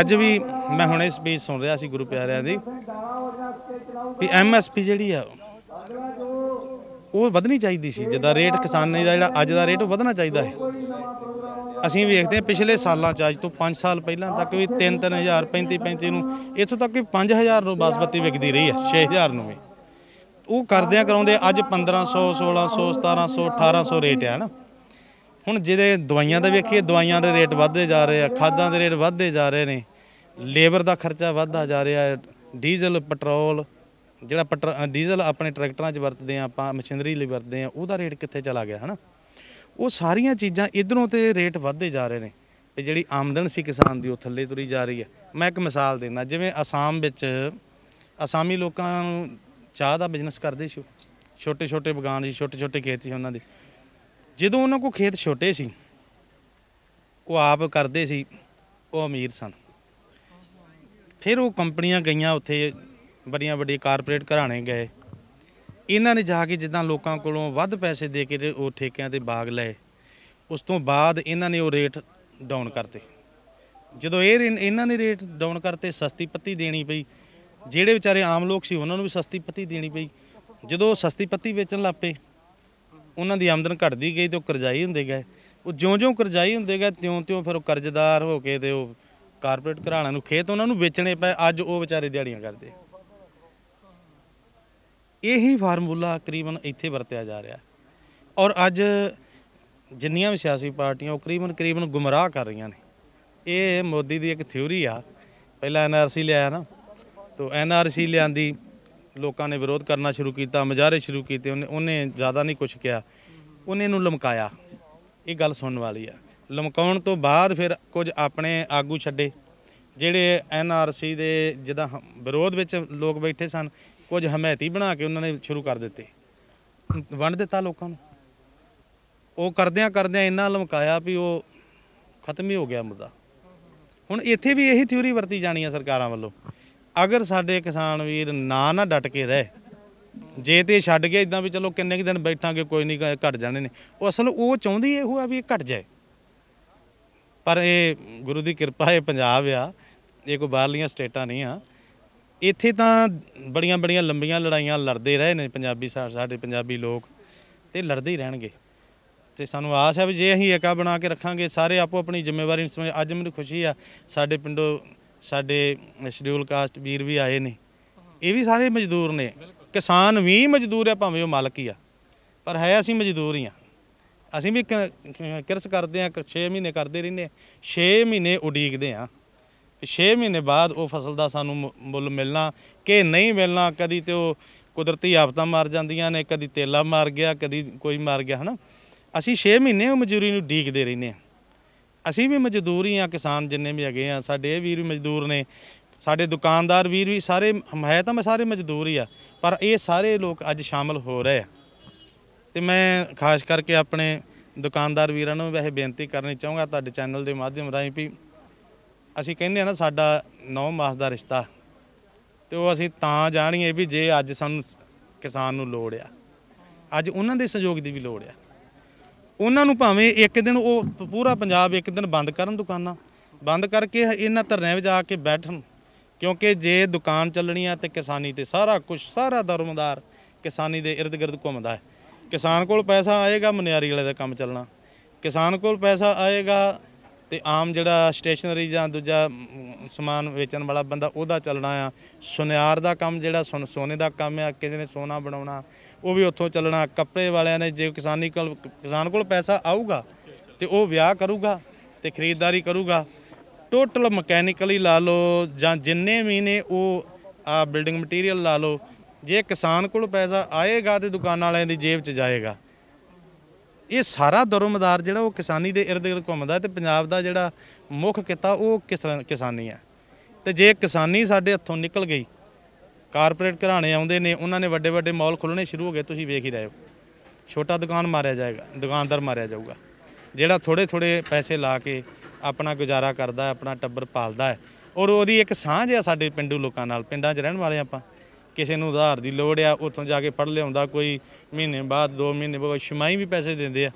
ਅੱਜ ਵੀ ਮੈਂ ਹੁਣੇ ਸਪੀਚ ਸੁਣ ਰਿਹਾ ਸੀ ਗੁਰੂ ਪਿਆਰਿਆਂ ਦੀ ਵੀ ਐਮਐਸਪੀ ਜਿਹੜੀ ਆ ਉਹ ਵਧਣੀ ਚਾਹੀਦੀ ਸੀ ਜਿੱਦਾਂ ਰੇਟ ਕਿਸਾਨੀ ਦਾ ਜਿਹੜਾ ਅੱਜ ਦਾ ਰੇਟ ਉਹ ਵਧਣਾ ਚਾਹੀਦਾ ਹੈ ਅਸੀਂ ਵੇਖਦੇ ਹਾਂ ਪਿਛਲੇ ਸਾਲਾਂ ਚ ਅੱਜ ਤੋਂ 5 ਸਾਲ ਪਹਿਲਾਂ ਤੱਕ ਵੀ 3-3000 35-35 ਨੂੰ ਇੱਥੋਂ ਤੱਕ ਕਿ 5000 ਨੂੰ ਬਾਸਪਤੀ ਵਿਕਦੀ ਰਹੀ ਹੈ 6000 ਨੂੰ ਵੀ ਉਹ ਕਰਦਿਆਂ ਕਰਾਉਂਦੇ ਅੱਜ 1500 1600 1700 1800 ਰੇਟ ਹੈ ਨਾ ਹੁਣ ਜਿਹੜੇ ਦਵਾਈਆਂ ਦਾ ਵੇਖੀਏ ਦਵਾਈਆਂ ਦੇ ਰੇਟ ਵੱਧਦੇ ਜਾ ਰਹੇ ਆ ਖਾਦਾਂ ਦੇ ਰੇਟ ਵੱਧਦੇ ਜਾ ਰਹੇ ਨੇ ਲੇਬਰ ਦਾ ਖਰਚਾ ਵੱਧਦਾ ਜਾ ਰਿਹਾ ਡੀਜ਼ਲ ਪੈਟਰੋਲ ਜਿਹੜਾ ਡੀਜ਼ਲ ਆਪਣੇ ਟਰੈਕਟਰਾਂ 'ਚ ਵਰਤਦੇ ਆ ਆਪਾਂ ਮਸ਼ੀਨਰੀ ਲਈ ਵਰਤਦੇ ਆ ਉਹਦਾ ਰੇਟ ਕਿੱਥੇ ਚਲਾ ਗਿਆ ਹਨਾ ਉਹ ਸਾਰੀਆਂ ਚੀਜ਼ਾਂ ਇਧਰੋਂ ਤੇ ਰੇਟ ਵੱਧਦੇ ਜਾ ਰਹੇ ਨੇ ਤੇ ਜਿਹੜੀ ਆਮਦਨ ਸੀ ਕਿਸਾਨ ਦੀ ਉਹ ਥੱਲੇ ਤੁਰੀ ਜਾ ਰਹੀ ਹੈ ਮੈਂ ਇੱਕ ਮਿਸਾਲ ਦੇਣਾ ਜਿਵੇਂ ਅਸਾਮ ਵਿੱਚ ਅਸਾਮੀ ਲੋਕਾਂ ਨੂੰ ਚਾਹ ਦਾ ਬਿਜ਼ਨਸ ਕਰਦੇ ਸੀ ਛੋਟੇ ਛੋਟੇ ਬਗਾਨ ਸੀ ਛੋਟੇ ਛੋਟੇ ਖੇਤ ਸੀ ਉਹਨਾਂ ਦੇ ਜਦੋਂ ਉਹਨਾਂ ਕੋਲ ਖੇਤ ਛੋਟੇ ਸੀ ਉਹ ਆਪ ਕਰਦੇ ਸੀ ਉਹ ਅਮੀਰ ਸਨ ਫਿਰ ਉਹ ਕੰਪਨੀਆਂ ਗਈਆਂ ਉੱਥੇ ਬੜੀਆਂ ਵੱਡੀਆਂ ਕਾਰਪੋਰੇਟ ਘਰਾਣੇ ਗਏ ਇਹਨਾਂ ਨੇ ਜਾ ਕੇ ਜਿੱਦਾਂ ਲੋਕਾਂ ਕੋਲੋਂ ਵੱਧ ਪੈਸੇ ਦੇ ਕੇ ਉਹ ਠੇਕਿਆਂ ਤੇ ਬਾਗ ਲਏ ਉਸ ਤੋਂ ਬਾਅਦ ਇਹਨਾਂ ਨੇ ਉਹ ਰੇਟ ਡਾਊਨ ਕਰਤੇ ਜਦੋਂ ਇਹ ਇਹਨਾਂ ਨੇ ਰੇਟ ਡਾਊਨ ਕਰਤੇ ਸਸਤੀ ਪੱਤੀ ਦੇਣੀ ਪਈ ਜਿਹੜੇ ਵਿਚਾਰੇ ਆਮ ਲੋਕ ਸੀ ਉਹਨਾਂ ਨੂੰ ਵੀ ਸਸਤੀ ਪੱਤੀ ਦੇਣੀ ਪਈ ਜਦੋਂ ਸਸਤੀ ਪੱਤੀ ਵੇਚਣ ਲੱਪੇ ਉਹਨਾਂ ਦੀ ਆਮਦਨ ਘਟਦੀ ਗਈ ਤੇ ਉਹ ਕਰਜ਼ਾਈ ਹੁੰਦੇ ਗਏ ਉਹ ਜਿਉਂ-ਜਿਉਂ ਕਰਜ਼ਾਈ ਹੁੰਦੇ ਗਏ ਤਿਉਂ-ਤਿਉਂ ਫਿਰ ਉਹ ਕਰਜ਼ਦਾਰ ਹੋ ਕੇ ਤੇ ਉਹ ਕਾਰਪੋਰੇਟ ਘਰਾਣਾ ਨੂੰ ਖੇਤ ਉਹਨਾਂ ਨੂੰ ਵੇਚਣੇ ਪਏ ਅੱਜ ਉਹ ਵਿਚਾਰੇ ਦਿਹਾੜੀਆਂ ਕਰਦੇ ਇਹੀ ਫਾਰਮੂਲਾ ਕਰੀਬਨ ਇੱਥੇ ਵਰਤਿਆ ਜਾ ਰਿਹਾ ਔਰ ਅੱਜ ਜਿੰਨੀਆਂ ਵੀ ਸਿਆਸੀ ਪਾਰਟੀਆਂ ਉਹ ਕਰੀਬਨ ਕਰੀਬਨ ਗੁੰਮਰਾਹ ਕਰ ਰਹੀਆਂ ਨੇ ਇਹ ਮੋਦੀ ਦੀ ਇੱਕ ਥਿਉਰੀ ਆ ਪਹਿਲਾਂ ਐਨਆਰਸੀ ਲਿਆਇਆ ਨਾ ਤੋਂ ਐਨਆਰਸੀ ਲਿਆਂਦੀ ਲੋਕਾਂ ਨੇ ਵਿਰੋਧ ਕਰਨਾ ਸ਼ੁਰੂ ਕੀਤਾ ਮਜਾਰੇ ਸ਼ੁਰੂ ਕੀਤੇ ਉਹਨੇ ਉਹਨੇ ਜ਼ਿਆਦਾ ਨਹੀਂ ਕੁਝ ਕਿਹਾ ਉਹਨੇ ਨੂੰ ਲਮਕਾਇਆ ਇਹ ਗੱਲ ਸੁਣਨ ਵਾਲੀ ਆ ਲਮਕਾਉਣ ਤੋਂ ਬਾਅਦ ਫਿਰ ਕੁਝ ਆਪਣੇ ਆਗੂ ਛੱਡੇ ਜਿਹੜੇ ਐਨਆਰਸੀ ਦੇ ਜਿਹਦਾ ਵਿਰੋਧ ਵਿੱਚ ਲੋਕ ਬੈਠੇ ਸਨ ਕੁਝ ਹਮਾਇਤੀ ਬਣਾ ਕੇ ਉਹਨਾਂ ਨੇ ਸ਼ੁਰੂ ਕਰ ਦਿੱਤੇ ਵੰਡ ਦਿੱਤਾ ਲੋਕਾਂ ਨੂੰ ਉਹ ਕਰਦਿਆਂ ਕਰਦਿਆਂ ਇੰਨਾ ਲਮਕਾਇਆ ਵੀ ਉਹ ਖਤਮ ਹੀ ਹੋ ਗਿਆ ਮੁੱਦਾ ਹੁਣ ਇੱਥੇ ਵੀ ਇਹੀ ਥਿਊਰੀ ਵਰਤੀ ਜਾਣੀ ਹੈ ਸਰਕਾਰਾਂ ਵੱਲੋਂ ਅਗਰ ਸਾਡੇ ਕਿਸਾਨ ਵੀਰ ਨਾ ਨਾ ਡਟ ਕੇ ਰਹੇ ਜੇ ਤੇ ਛੱਡ ਗਏ ਇਦਾਂ ਵੀ ਚਲੋ ਕਿੰਨੇ ਕਿ ਦਿਨ ਬੈਠਾਂਗੇ ਕੋਈ ਨਹੀਂ ਘਟ ਜਾਣੇ ਨੇ ਉਹ ਅਸਲ ਉਹ ਚਾਹੁੰਦੀ ਇਹੋ ਆ ਵੀ ਇਹ ਘਟ ਜਾਏ ਪਰ ਇਹ ਗੁਰੂ ਦੀ ਕਿਰਪਾ ਹੈ ਪੰਜਾਬ ਆ ਇਹ ਕੋਈ ਬਾਹਰਲੀਆਂ ਸਟੇਟਾਂ ਨਹੀਂ ਆ ਇੱਥੇ ਤਾਂ ਬੜੀਆਂ ਬੜੀਆਂ ਲੰਬੀਆਂ ਲੜਾਈਆਂ ਲੜਦੇ ਰਹੇ ਨੇ ਪੰਜਾਬੀ ਸਾਡੇ ਪੰਜਾਬੀ ਲੋਕ ਤੇ ਲੜਦੇ ਹੀ ਰਹਿਣਗੇ ਤੇ ਸਾਨੂੰ ਆਸ ਹੈ ਵੀ ਜੇ ਅਸੀਂ ਏਕਾ ਬਣਾ ਕੇ ਰੱਖਾਂਗੇ ਸਾਰੇ ਆਪੋ ਆਪਣੀ ਜ਼ਿੰਮੇਵਾਰੀ ਸਮਝ ਅੱਜ ਮੈਨੂੰ ਖੁਸ਼ੀ ਆ ਸਾਡੇ ਪਿੰਡੋਂ ਸਾਡੇ ਸ਼ਡਿਊਲ ਕਾਸਟ ਵੀਰ ਵੀ ਆਏ ਨੇ ਇਹ ਵੀ ਸਾਰੇ ਮਜ਼ਦੂਰ ਨੇ ਕਿਸਾਨ ਵੀ ਮਜ਼ਦੂਰ ਆ ਭਾਵੇਂ ਉਹ ਮਾਲਕ ਹੀ ਆ ਪਰ ਹੈ ਅਸੀਂ ਮਜ਼ਦੂਰ ਹੀ ਆ ਅਸੀਂ ਵੀ ਕਿਰਸ ਕਰਦੇ ਆ 6 ਮਹੀਨੇ ਕਰਦੇ ਰਹਿੰਦੇ 6 ਮਹੀਨੇ ਉਡੀਕਦੇ ਆ 6 ਮਹੀਨੇ ਬਾਅਦ ਉਹ ਫਸਲ ਦਾ ਸਾਨੂੰ ਮੁੱਲ ਮਿਲਣਾ ਕਿ ਨਹੀਂ ਮਿਲਣਾ ਕਦੀ ਤੇ ਉਹ ਕੁਦਰਤੀ ਆਫਤਾਂ ਮਾਰ ਜਾਂਦੀਆਂ ਨੇ ਕਦੀ ਤੇਲਾ ਮਾਰ ਗਿਆ ਕਦੀ ਕੋਈ ਮਾਰ ਗਿਆ ਹਨਾ ਅਸੀਂ 6 ਮਹੀਨੇ ਉਹ ਮਜ਼ਦੂਰੀ ਨੂੰ ਡੀਕਦੇ ਰਹਿੰਦੇ ਆ ਅਸੀਂ ਵੀ ਮਜ਼ਦੂਰ ਹੀ ਆ ਕਿਸਾਨ ਜਿੰਨੇ ਵੀ ਹੈਗੇ ਆ ਸਾਡੇ ਵੀਰ ਵੀ ਮਜ਼ਦੂਰ ਨੇ ਸਾਡੇ ਦੁਕਾਨਦਾਰ ਵੀਰ ਵੀ ਸਾਰੇ ਹੈ ਤਾਂ ਮੈਂ ਸਾਰੇ ਮਜ਼ਦੂਰ ਹੀ ਆ ਪਰ ਇਹ ਸਾਰੇ ਲੋਕ ਅੱਜ ਸ਼ਾਮਲ ਹੋ ਰਹੇ ਆ ਤੇ ਮੈਂ ਖਾਸ ਕਰਕੇ ਆਪਣੇ ਦੁਕਾਨਦਾਰ ਵੀਰਾਂ ਨੂੰ ਵੈਸੇ ਬੇਨਤੀ ਕਰਨੀ ਚਾਹੂੰਗਾ ਤੁਹਾਡੇ ਚੈਨਲ ਦੇ ਮਾਧਿਅਮ ਰਾਹੀਂ ਵੀ ਅਸੀਂ ਕਹਿੰਦੇ ਆ ਨਾ ਸਾਡਾ 9 ਮਾਸ ਦਾ ਰਿਸ਼ਤਾ ਤੇ ਉਹ ਅਸੀਂ ਤਾਂ ਜਾਣੀਏ ਵੀ ਜੇ ਅੱਜ ਸਾਨੂੰ ਕਿਸਾਨ ਨੂੰ ਲੋੜ ਆ ਅੱਜ ਉਹਨਾਂ ਦੇ ਸਹਿਯੋਗ ਦੀ ਵੀ ਲੋੜ ਆ ਉਹਨਾਂ ਨੂੰ ਭਾਵੇਂ ਇੱਕ ਦਿਨ ਉਹ ਪੂਰਾ ਪੰਜਾਬ ਇੱਕ ਦਿਨ ਬੰਦ ਕਰਨ ਦੁਕਾਨਾਂ ਬੰਦ ਕਰਕੇ ਇਹਨਾਂ ਧਰਨੇ ਵਿੱਚ ਆ ਕੇ ਬੈਠਣ ਕਿਉਂਕਿ ਜੇ ਦੁਕਾਨ ਚੱਲਣੀ ਆ ਤੇ ਕਿਸਾਨੀ ਤੇ ਸਾਰਾ ਕੁਝ ਸਾਰਾ ਦਰਮਦਾਰ ਕਿਸਾਨੀ ਦੇ ird gird ਘੁੰਮਦਾ ਹੈ ਕਿਸਾਨ ਕੋਲ ਪੈਸਾ ਆਏਗਾ ਮਨਿਆਰੀ ਵਾਲੇ ਦਾ ਕੰਮ ਚੱਲਣਾ ਕਿਸਾਨ ਕੋਲ ਪੈਸਾ ਆਏਗਾ ਤੇ ਆਮ ਜਿਹੜਾ ਸਟੇਸ਼ਨਰੀ ਜਾਂ ਦੂਜਾ ਸਮਾਨ ਵੇਚਣ ਵਾਲਾ ਬੰਦਾ ਉਹਦਾ ਚੱਲਣਾ ਆ ਸੁਨਿਆਰ ਦਾ ਕੰਮ ਜਿਹੜਾ ਸੋਨੇ ਦਾ ਕੰਮ ਆ ਕਿਸੇ ਨੇ ਸੋਨਾ ਬਣਾਉਣਾ ਉਹ ਵੀ ਉੱਥੋਂ ਚੱਲਣਾ ਕੱਪੜੇ ਵਾਲਿਆਂ ਨੇ ਜੇ ਕਿਸਾਨੀ ਕੋਲ ਕਿਸਾਨ ਕੋਲ ਪੈਸਾ ਆਊਗਾ ਤੇ ਉਹ ਵਿਆਹ ਕਰੂਗਾ ਤੇ ਖਰੀਦਦਾਰੀ ਕਰੂਗਾ ਟੋਟਲ ਮਕੈਨਿਕਲੀ ਲਾ ਲਓ ਜਾਂ ਜਿੰਨੇ ਵੀ ਨੇ ਉਹ ਆ ਬਿਲਡਿੰਗ ਮਟੀਰੀਅਲ ਲਾ ਲਓ ਜੇ ਕਿਸਾਨ ਕੋਲ ਪੈਸਾ ਆਏਗਾ ਤੇ ਦੁਕਾਨ ਵਾਲਿਆਂ ਦੀ ਜੇਬ 'ਚ ਜਾਏਗਾ ਇਹ ਸਾਰਾ ਦਰਮਦਾਰ ਜਿਹੜਾ ਉਹ ਕਿਸਾਨੀ ਦੇ ਇਰਦ ਗਿਰਦ ਘੁੰਮਦਾ ਤੇ ਪੰਜਾਬ ਦਾ ਜਿਹੜਾ ਮੁੱਖ ਕਿੱਤਾ ਉਹ ਕਿਸਾਨੀ ਹੈ ਤੇ ਜੇ ਕਿਸਾਨੀ ਸਾਡੇ ਹੱਥੋਂ ਨਿਕਲ ਗਈ ਕਾਰਪੋਰੇਟ ਘਰਾਣੇ ਆਉਂਦੇ ਨੇ ਉਹਨਾਂ ਨੇ ਵੱਡੇ ਵੱਡੇ ਮਾਲ ਖੋਲਣੇ ਸ਼ੁਰੂ ਹੋ ਗਏ ਤੁਸੀਂ ਵੇਖ ਹੀ ਰਹੇ ਹੋ ਛੋਟਾ ਦੁਕਾਨ ਮਾਰਿਆ ਜਾਏਗਾ ਦੁਕਾਨਦਾਰ ਮਾਰਿਆ ਜਾਊਗਾ ਜਿਹੜਾ ਥੋੜੇ ਥੋੜੇ ਪੈਸੇ ਲਾ ਕੇ ਆਪਣਾ ਗੁਜ਼ਾਰਾ ਕਰਦਾ ਆਪਣਾ ਟੱਬਰ ਪਾਲਦਾ ਔਰ ਉਹਦੀ ਇੱਕ ਸਾਂਝ ਹੈ ਸਾਡੇ ਪਿੰਡੂ ਲੋਕਾਂ ਨਾਲ ਪਿੰਡਾਂ 'ਚ ਰਹਿਣ ਵਾਲੇ ਆਪਾਂ ਕਿਸੇ ਨੂੰ ਉਧਾਰ ਦੀ ਲੋੜ ਆ ਉੱਥੋਂ ਜਾ ਕੇ ਪੜ ਲਿਆਉਂਦਾ ਕੋਈ ਮਹੀਨੇ ਬਾਅਦ 2 ਮਹੀਨੇ ਬਾਅਦ ਸ਼ਮਾਈ ਵੀ ਪੈਸੇ ਦਿੰਦੇ ਆ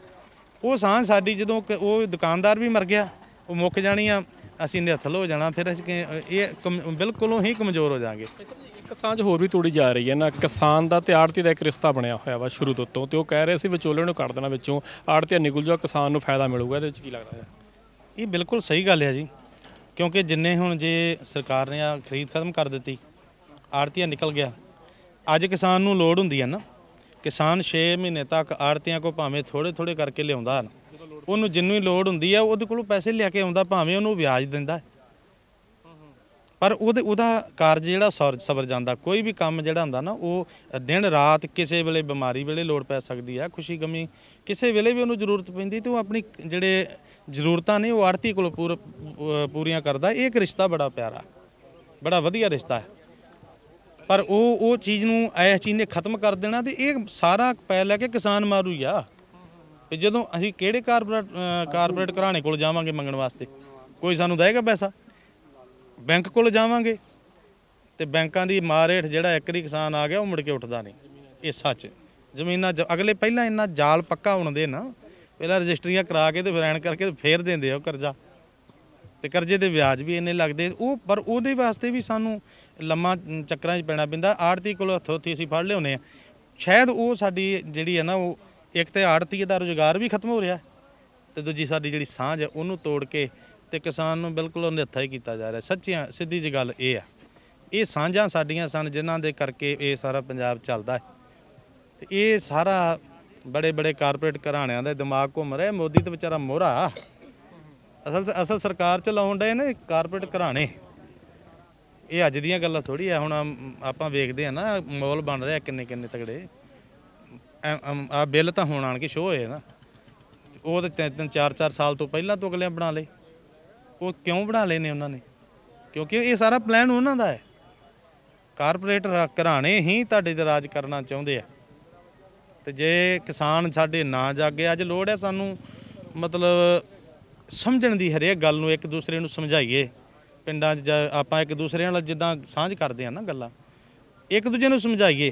ਉਹ ਸਾਂ ਸਾਡੀ ਜਦੋਂ ਉਹ ਦੁਕਾਨਦਾਰ ਵੀ ਮਰ ਗਿਆ ਉਹ ਮੁੱਕ ਜਾਣੀ ਆ ਅਸੀਂ ਨਿਹੱਥਲ ਹੋ ਜਾਣਾ ਫਿਰ ਅਸੀਂ ਇਹ ਬਿਲਕੁਲ ਹੀ ਕਮਜ਼ੋਰ ਹੋ ਜਾਾਂਗੇ ਇੱਕ ਸਾਂਝ ਹੋਰ ਵੀ ਤੋੜੀ ਜਾ ਰਹੀ ਹੈ ਨਾ ਕਿਸਾਨ ਦਾ ਤੇ ਆੜਤੀ ਦਾ ਇੱਕ ਰਿਸ਼ਤਾ ਬਣਿਆ ਹੋਇਆ ਵਾ ਸ਼ੁਰੂ ਤੋਂ ਤੇ ਉਹ ਕਹਿ ਰਹੇ ਸੀ ਵਿਚੋਲੇ ਨੂੰ ਕੱਢ ਦੇਣਾ ਵਿੱਚੋਂ ਆੜਤੀ ਨਿਕਲ ਜਾ ਕਿਸਾਨ ਨੂੰ ਫਾਇਦਾ ਮਿਲੂਗਾ ਇਹਦੇ ਵਿੱਚ ਕੀ ਲੱਗਦਾ ਹੈ ਇਹ ਬਿਲਕੁਲ ਸਹੀ ਗੱਲ ਹੈ ਜੀ ਕਿਉਂਕਿ ਜਿੰਨੇ ਹੁਣ ਜੇ ਸਰਕਾਰ ਨੇ ਆ ਖਰੀਦ ਖਤਮ ਕਰ ਦਿੱਤੀ ਆੜਤੀਆ ਨਿਕਲ ਗਿਆ ਅੱਜ ਕਿਸਾਨ ਨੂੰ ਲੋੜ ਹੁੰਦੀ ਹੈ ਨਾ ਕਿਸਾਨ 6 ਮਹੀਨੇ ਤੱਕ ਆੜਤੀਆਂ ਕੋ ਭਾਵੇਂ ਥੋੜੇ ਥੋੜੇ ਕਰਕੇ ਲਿਆਉਂਦਾ ਉਹਨੂੰ ਜਿੰਨੂੰ ਹੀ ਲੋੜ ਹੁੰਦੀ ਹੈ ਉਹਦੇ ਕੋਲੋਂ ਪੈਸੇ ਲਿਆ ਕੇ ਆਉਂਦਾ ਭਾਵੇਂ ਉਹਨੂੰ ਵਿਆਜ ਦਿੰਦਾ ਪਰ ਉਹਦੇ ਉਹਦਾ ਕਾਰਜ ਜਿਹੜਾ ਸਬਰ ਜਾਂਦਾ ਕੋਈ ਵੀ ਕੰਮ ਜਿਹੜਾ ਹੁੰਦਾ ਨਾ ਉਹ ਦਿਨ ਰਾਤ ਕਿਸੇ ਵੇਲੇ ਬਿਮਾਰੀ ਵੇਲੇ ਲੋੜ ਪੈ ਸਕਦੀ ਹੈ ਖੁਸ਼ੀ ਗਮੀ ਕਿਸੇ ਵੇਲੇ ਵੀ ਉਹਨੂੰ ਜ਼ਰੂਰਤ ਪੈਂਦੀ ਤੇ ਉਹ ਆਪਣੀ ਜਿਹੜੇ ਜ਼ਰੂਰਤਾਂ ਨੇ ਉਹ ਆਰਤੀ ਕੋਲ ਪੂਰੀਆਂ ਕਰਦਾ ਇਹ ਇੱਕ ਰਿਸ਼ਤਾ ਬੜਾ ਪਿਆਰਾ ਬੜਾ ਵਧੀਆ ਰਿਸ਼ਤਾ ਹੈ ਪਰ ਉਹ ਉਹ ਚੀਜ਼ ਨੂੰ ਇਸ ਚੀਜ਼ ਨੇ ਖਤਮ ਕਰ ਦੇਣਾ ਤੇ ਇਹ ਸਾਰਾ ਪੈ ਲੈ ਕੇ ਕਿਸਾਨ ਮਾਰੂ ਆ ਤੇ ਜਦੋਂ ਅਸੀਂ ਕਿਹੜੇ ਕਾਰਪੋਰੇਟ ਕਾਰਪੋਰੇਟ ਘਰਾਣੇ ਕੋਲ ਜਾਵਾਂਗੇ ਮੰਗਣ ਵਾਸਤੇ ਕੋਈ ਸਾਨੂੰ ਦੇਗਾ ਪੈਸਾ ਬੈਂਕ ਕੋਲ ਜਾਵਾਂਗੇ ਤੇ ਬੈਂਕਾਂ ਦੀ ਮਾਰ ਜਿਹੜਾ ਇੱਕ ਦੀ ਕਿਸਾਨ ਆ ਗਿਆ ਉਹ ਮੁੜ ਕੇ ਉੱਠਦਾ ਨਹੀਂ ਇਹ ਸੱਚ ਜ਼ਮੀਨਾਂ ਅਗਲੇ ਪਹਿਲਾਂ ਇੰਨਾ ਜਾਲ ਪੱਕਾ ਹੁੰਦੇ ਨਾ ਪਹਿਲਾਂ ਰਜਿਸਟਰੀਆਂ ਕਰਾ ਕੇ ਤੇ ਫਿਰ ਐਨ ਕਰਕੇ ਤੇ ਫੇਰ ਦਿੰਦੇ ਆ ਕਰਜ਼ਾ ਤੇ ਕਰਜ਼ੇ ਦੇ ਵਿਆਜ ਵੀ ਇੰਨੇ ਲੱਗਦੇ ਉਹ ਪਰ ਉਹਦੇ ਵਾਸਤੇ ਵੀ ਸਾਨੂੰ ਲੰਮਾ ਚੱਕਰਾਂ 'ਚ ਪੈਣਾ ਪੈਂਦਾ ਆੜਤੀ ਕੋਲ ਹੱਥੋਂ ਹੱਥੀ ਅਸੀਂ ਫੜ ਲਿਉਨੇ ਆ ਸ਼ਾਇਦ ਉਹ ਸਾਡੀ ਜਿਹੜੀ ਹੈ ਨਾ ਉਹ ਇੱਕ ਤੇ ਆੜਤੀ ਦਾ ਰੋਜ਼ਗਾਰ ਵੀ ਖਤਮ ਹੋ ਰਿਹਾ ਤੇ ਦੂਜੀ ਸਾਡੀ ਜਿਹੜੀ ਸਾਂਝ ਹੈ ਉਹਨੂੰ ਤੋੜ ਕੇ ਤੇ ਕਿਸਾਨ ਨੂੰ ਬਿਲਕੁਲ ਉਹਨੇ ਹੱਥਾ ਹੀ ਕੀਤਾ ਜਾ ਰਿਹਾ ਸੱਚੀਆਂ ਸਿੱਧੀ ਜੀ ਗੱਲ ਇਹ ਆ ਇਹ ਸਾਂਝਾਂ ਸਾਡੀਆਂ ਸਨ ਜਿਨ੍ਹਾਂ ਦੇ ਕਰਕੇ ਇਹ ਸਾਰਾ ਪੰਜਾਬ ਚੱਲਦਾ ਹੈ ਤੇ ਇਹ ਸਾਰਾ بڑے بڑے ਕਾਰਪੋਰੇਟ ਘਰਾਣਿਆਂ ਦਾ ਦਿਮਾਗ ਘੁੰਮ ਰਿਹਾ ਮੋਦੀ ਤਾਂ ਵਿਚਾਰਾ ਮੋਹਰਾ ਅਸਲ ਅਸਲ ਸਰਕਾਰ ਚ ਲਾਉਣ ਦੇ ਨੇ ਕਾਰਪੋਰੇਟ ਘਰਾਣੇ ਇਹ ਅੱਜ ਦੀਆਂ ਗੱਲਾਂ ਥੋੜੀ ਆ ਹੁਣ ਆਪਾਂ ਵੇਖਦੇ ਆ ਨਾ ਮੌਲ ਬਣ ਰਿਹਾ ਕਿੰਨੇ ਕਿੰਨੇ ਤਗੜੇ ਆ ਬਿੱਲ ਤਾਂ ਹੁਣ ਆਣ ਕੇ ਸ਼ੋਅ ਹੋਏ ਨਾ ਉਹ ਤਾਂ ਤਿੰਨ ਚਾਰ ਚਾਰ ਸਾਲ ਤੋਂ ਪਹਿਲਾਂ ਤੋਂ ਅਗਲੇ ਬਣਾ ਲਏ ਉਹ ਕਿਉਂ ਬਣਾ ਲੈਨੇ ਨੇ ਉਹਨਾਂ ਨੇ ਕਿਉਂਕਿ ਇਹ ਸਾਰਾ ਪਲਾਨ ਉਹਨਾਂ ਦਾ ਹੈ ਕਾਰਪੋਰੇਟ ਘਰਾਣੇ ਹੀ ਤੁਹਾਡੇ ਤੇ ਰਾਜ ਕਰਨਾ ਚਾਹੁੰਦੇ ਆ ਤੇ ਜੇ ਕਿਸਾਨ ਸਾਡੇ ਨਾ ਜਾਗੇ ਅੱਜ ਲੋੜ ਹੈ ਸਾਨੂੰ ਮਤਲਬ ਸਮਝਣ ਦੀ ਹਰੇਕ ਗੱਲ ਨੂੰ ਇੱਕ ਦੂਸਰੇ ਨੂੰ ਸਮਝਾਈਏ ਪਿੰਡਾਂ 'ਚ ਆਪਾਂ ਇੱਕ ਦੂਸਰੇ ਨਾਲ ਜਿੱਦਾਂ ਸਾਂਝ ਕਰਦੇ ਆ ਨਾ ਗੱਲਾਂ ਇੱਕ ਦੂਜੇ ਨੂੰ ਸਮਝਾਈਏ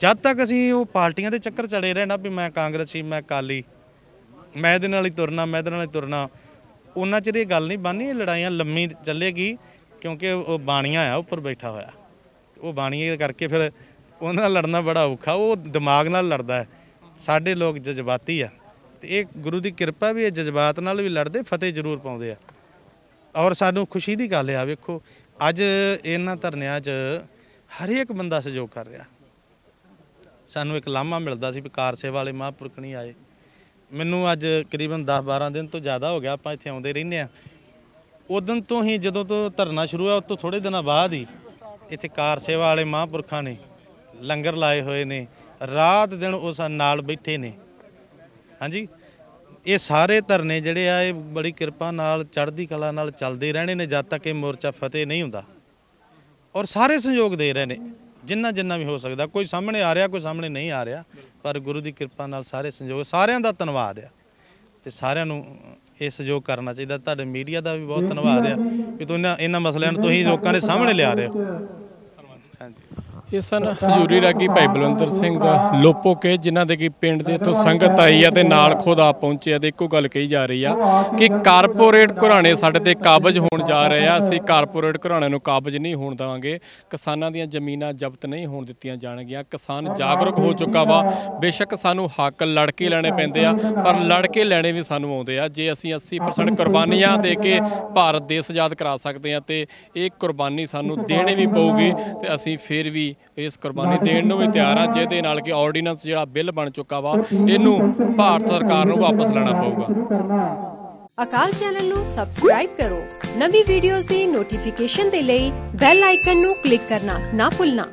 ਜਦ ਤੱਕ ਅਸੀਂ ਉਹ ਪਾਰਟੀਆਂ ਦੇ ਚੱਕਰ ਚੜੇ ਰਹਿਣਾ ਵੀ ਮੈਂ ਕਾਂਗਰਸੀ ਮੈਂ ਕਾਲੀ ਮੈਂ ਇਹਦੇ ਨਾਲ ਹੀ ਤੁਰਨਾ ਮੈਂ ਇਹਦੇ ਨਾਲ ਹੀ ਤੁਰਨਾ ਉਹਨਾਂ ਚਿਰ ਇਹ ਗੱਲ ਨਹੀਂ ਬਣਨੀ ਇਹ ਲੜਾਈਆਂ ਲੰਮੀ ਚੱਲੇਗੀ ਕਿਉਂਕਿ ਉਹ ਬਾਣੀਆਂ ਆ ਉੱਪਰ ਬੈਠਾ ਹੋਇਆ ਉਹ ਬਾਣੀਆਂ ਕਰਕੇ ਫਿਰ ਉਹਨਾਂ ਨਾਲ ਲੜਨਾ ਬੜਾ ਔਖਾ ਉਹ ਦਿਮਾਗ ਨਾਲ ਲੜਦਾ ਸਾਡੇ ਲੋਕ ਜਜ਼ਬਾਤੀ ਆ ਤੇ ਇਹ ਗੁਰੂ ਦੀ ਕਿਰਪਾ ਵੀ ਇਹ ਜਜ਼ਬਾਤ ਨਾਲ ਵੀ ਲੜਦੇ ਫਤਿਹ ਜ਼ਰੂਰ ਪਾਉਂਦੇ ਆ ਔਰ ਸਾਨੂੰ ਖੁਸ਼ੀ ਦੀ ਗੱਲ ਆ ਵੇਖੋ ਅੱਜ ਇਹਨਾਂ ਧਰਨਿਆਂ 'ਚ ਹਰੇਕ ਬੰਦਾ ਸਹਿਯੋਗ ਕਰ ਰਿਹਾ ਸਾਨੂੰ ਇੱਕ ਲਾਮਾ ਮਿਲਦਾ ਸੀ ਵੀ ਕਾਰ ਸੇਵਾ ਵਾਲੇ ਮਹਾਂਪੁਰਖ ਨਹੀਂ ਆਏ ਮੈਨੂੰ ਅੱਜ ਕਰੀਬਨ 10-12 ਦਿਨ ਤੋਂ ਜ਼ਿਆਦਾ ਹੋ ਗਿਆ ਆਪਾਂ ਇੱਥੇ ਆਉਂਦੇ ਰਹਿੰਦੇ ਆ ਉਦੋਂ ਤੋਂ ਹੀ ਜਦੋਂ ਤੋਂ ਧਰਨਾ ਸ਼ੁਰੂ ਹੋਇਆ ਉਸ ਤੋਂ ਥੋੜੇ ਦਿਨਾਂ ਬਾਅਦ ਹੀ ਇੱਥੇ ਕਾਰ ਸੇਵਾ ਵਾਲੇ ਮਹਾਂਪੁਰਖਾਂ ਨੇ ਲੰਗਰ ਲਾਏ ਹੋਏ ਨੇ ਰਾਤ ਦਿਨ ਉਸ ਨਾਲ ਬੈਠੇ ਨੇ ਹਾਂਜੀ ਇਹ ਸਾਰੇ ਧਰਨੇ ਜਿਹੜੇ ਆ ਇਹ ਬੜੀ ਕਿਰਪਾ ਨਾਲ ਚੜ੍ਹਦੀ ਕਲਾ ਨਾਲ ਚੱਲਦੇ ਰਹਿਣੇ ਨੇ ਜਦ ਤੱਕ ਇਹ ਮੋਰਚਾ ਫਤਿਹ ਨਹੀਂ ਹੁੰਦਾ ਔਰ ਸਾਰੇ ਸਹਿਯੋਗ ਦੇ ਰਹੇ ਨੇ ਜਿੰਨਾ ਜਿੰਨਾ ਵੀ ਹੋ ਸਕਦਾ ਕੋਈ ਸਾਹਮਣੇ ਆ ਰਿਹਾ ਕੋਈ ਸਾਹਮਣੇ ਨਹੀਂ ਆ ਰਿਹਾ ਪਰ ਗੁਰੂ ਦੀ ਕਿਰਪਾ ਨਾਲ ਸਾਰੇ ਸਹਿਯੋਗ ਸਾਰਿਆਂ ਦਾ ਧੰਨਵਾਦ ਆ ਤੇ ਸਾਰਿਆਂ ਨੂੰ ਇਹ ਸਹਿਯੋਗ ਕਰਨਾ ਚਾਹੀਦਾ ਤੁਹਾਡੇ ਮੀਡੀਆ ਦਾ ਵੀ ਬਹੁਤ ਧੰਨਵਾਦ ਆ ਕਿ ਤੁਸੀਂ ਇਹਨਾਂ ਮਸਲਿਆਂ ਨੂੰ ਤੁਸੀਂ ਲੋਕਾਂ ਦੇ ਸਾਹਮਣੇ ਲਿਆ ਰਹੇ ਹੋ ਇਸ ਸਨ ਹਜ਼ੂਰੀ ਰਾਗੀ ਭਾਈ ਬਲਵੰਦਰ ਸਿੰਘ ਲੋਪੋ ਕੇ ਜਿਨ੍ਹਾਂ ਦੇ ਕੀ ਪਿੰਡ ਦੇ ਤੋਂ ਸੰਗਤ ਆਈ ਆ ਤੇ ਨਾਲ ਖੁਦ ਆ ਪਹੁੰਚਿਆ ਤੇ ਇੱਕੋ ਗੱਲ ਕਹੀ ਜਾ ਰਹੀ ਆ ਕਿ ਕਾਰਪੋਰੇਟ ਘਰਾਣੇ ਸਾਡੇ ਤੇ ਕਾਬਜ ਹੋਣ ਜਾ ਰਹੇ ਆ ਅਸੀਂ ਕਾਰਪੋਰੇਟ ਘਰਾਣੇ ਨੂੰ ਕਾਬਜ ਨਹੀਂ ਹੋਣ ਦਵਾਂਗੇ ਕਿਸਾਨਾਂ ਦੀਆਂ ਜ਼ਮੀਨਾਂ ਜ਼ਬਤ ਨਹੀਂ ਹੋਣ ਦਿੱਤੀਆਂ ਜਾਣਗੀਆਂ ਕਿਸਾਨ ਜਾਗਰੂਕ ਹੋ ਚੁੱਕਾ ਵਾ ਬੇਸ਼ੱਕ ਸਾਨੂੰ ਹੱਕ ਲੜ ਕੇ ਲੈਣੇ ਪੈਂਦੇ ਆ ਪਰ ਲੜ ਕੇ ਲੈਣੇ ਵੀ ਸਾਨੂੰ ਆਉਂਦੇ ਆ ਜੇ ਅਸੀਂ 80% ਕੁਰਬਾਨੀਆਂ ਦੇ ਕੇ ਭਾਰਤ ਦੇਸ਼ ਆਜ਼ਾਦ ਕਰਾ ਸਕਦੇ ਆ ਤੇ ਇਹ ਕੁਰਬਾਨੀ ਸਾਨੂੰ ਦੇਣੀ ਵੀ ਪਊਗੀ ਤੇ ਅਸੀਂ ਫੇਰ ਵੀ ਇਸ ਕੁਰਬਾਨੀ ਦੇਣ ਨੂੰ ਵੀ ਤਿਆਰ ਆ ਜਿਹਦੇ ਨਾਲ ਕਿ ਆਰਡੀਨੈਂਸ ਜਿਹੜਾ ਬਿੱਲ ਬਣ ਚੁੱਕਾ ਵਾ ਇਹਨੂੰ ਭਾਰਤ ਸਰਕਾਰ ਨੂੰ ਵਾਪਸ ਲੈਣਾ ਪਊਗਾ ਅਕਾਲ ਚੈਨਲ ਨੂੰ ਸਬਸਕ੍ਰਾਈਬ ਕਰੋ ਨਵੀਂ ਵੀਡੀਓਜ਼ ਦੀ ਨੋਟੀਫਿਕੇਸ਼ਨ ਦੇ ਲਈ ਬੈਲ ਆਈਕਨ ਨੂੰ ਕਲਿੱਕ ਕਰਨਾ ਨਾ ਭੁੱਲਣਾ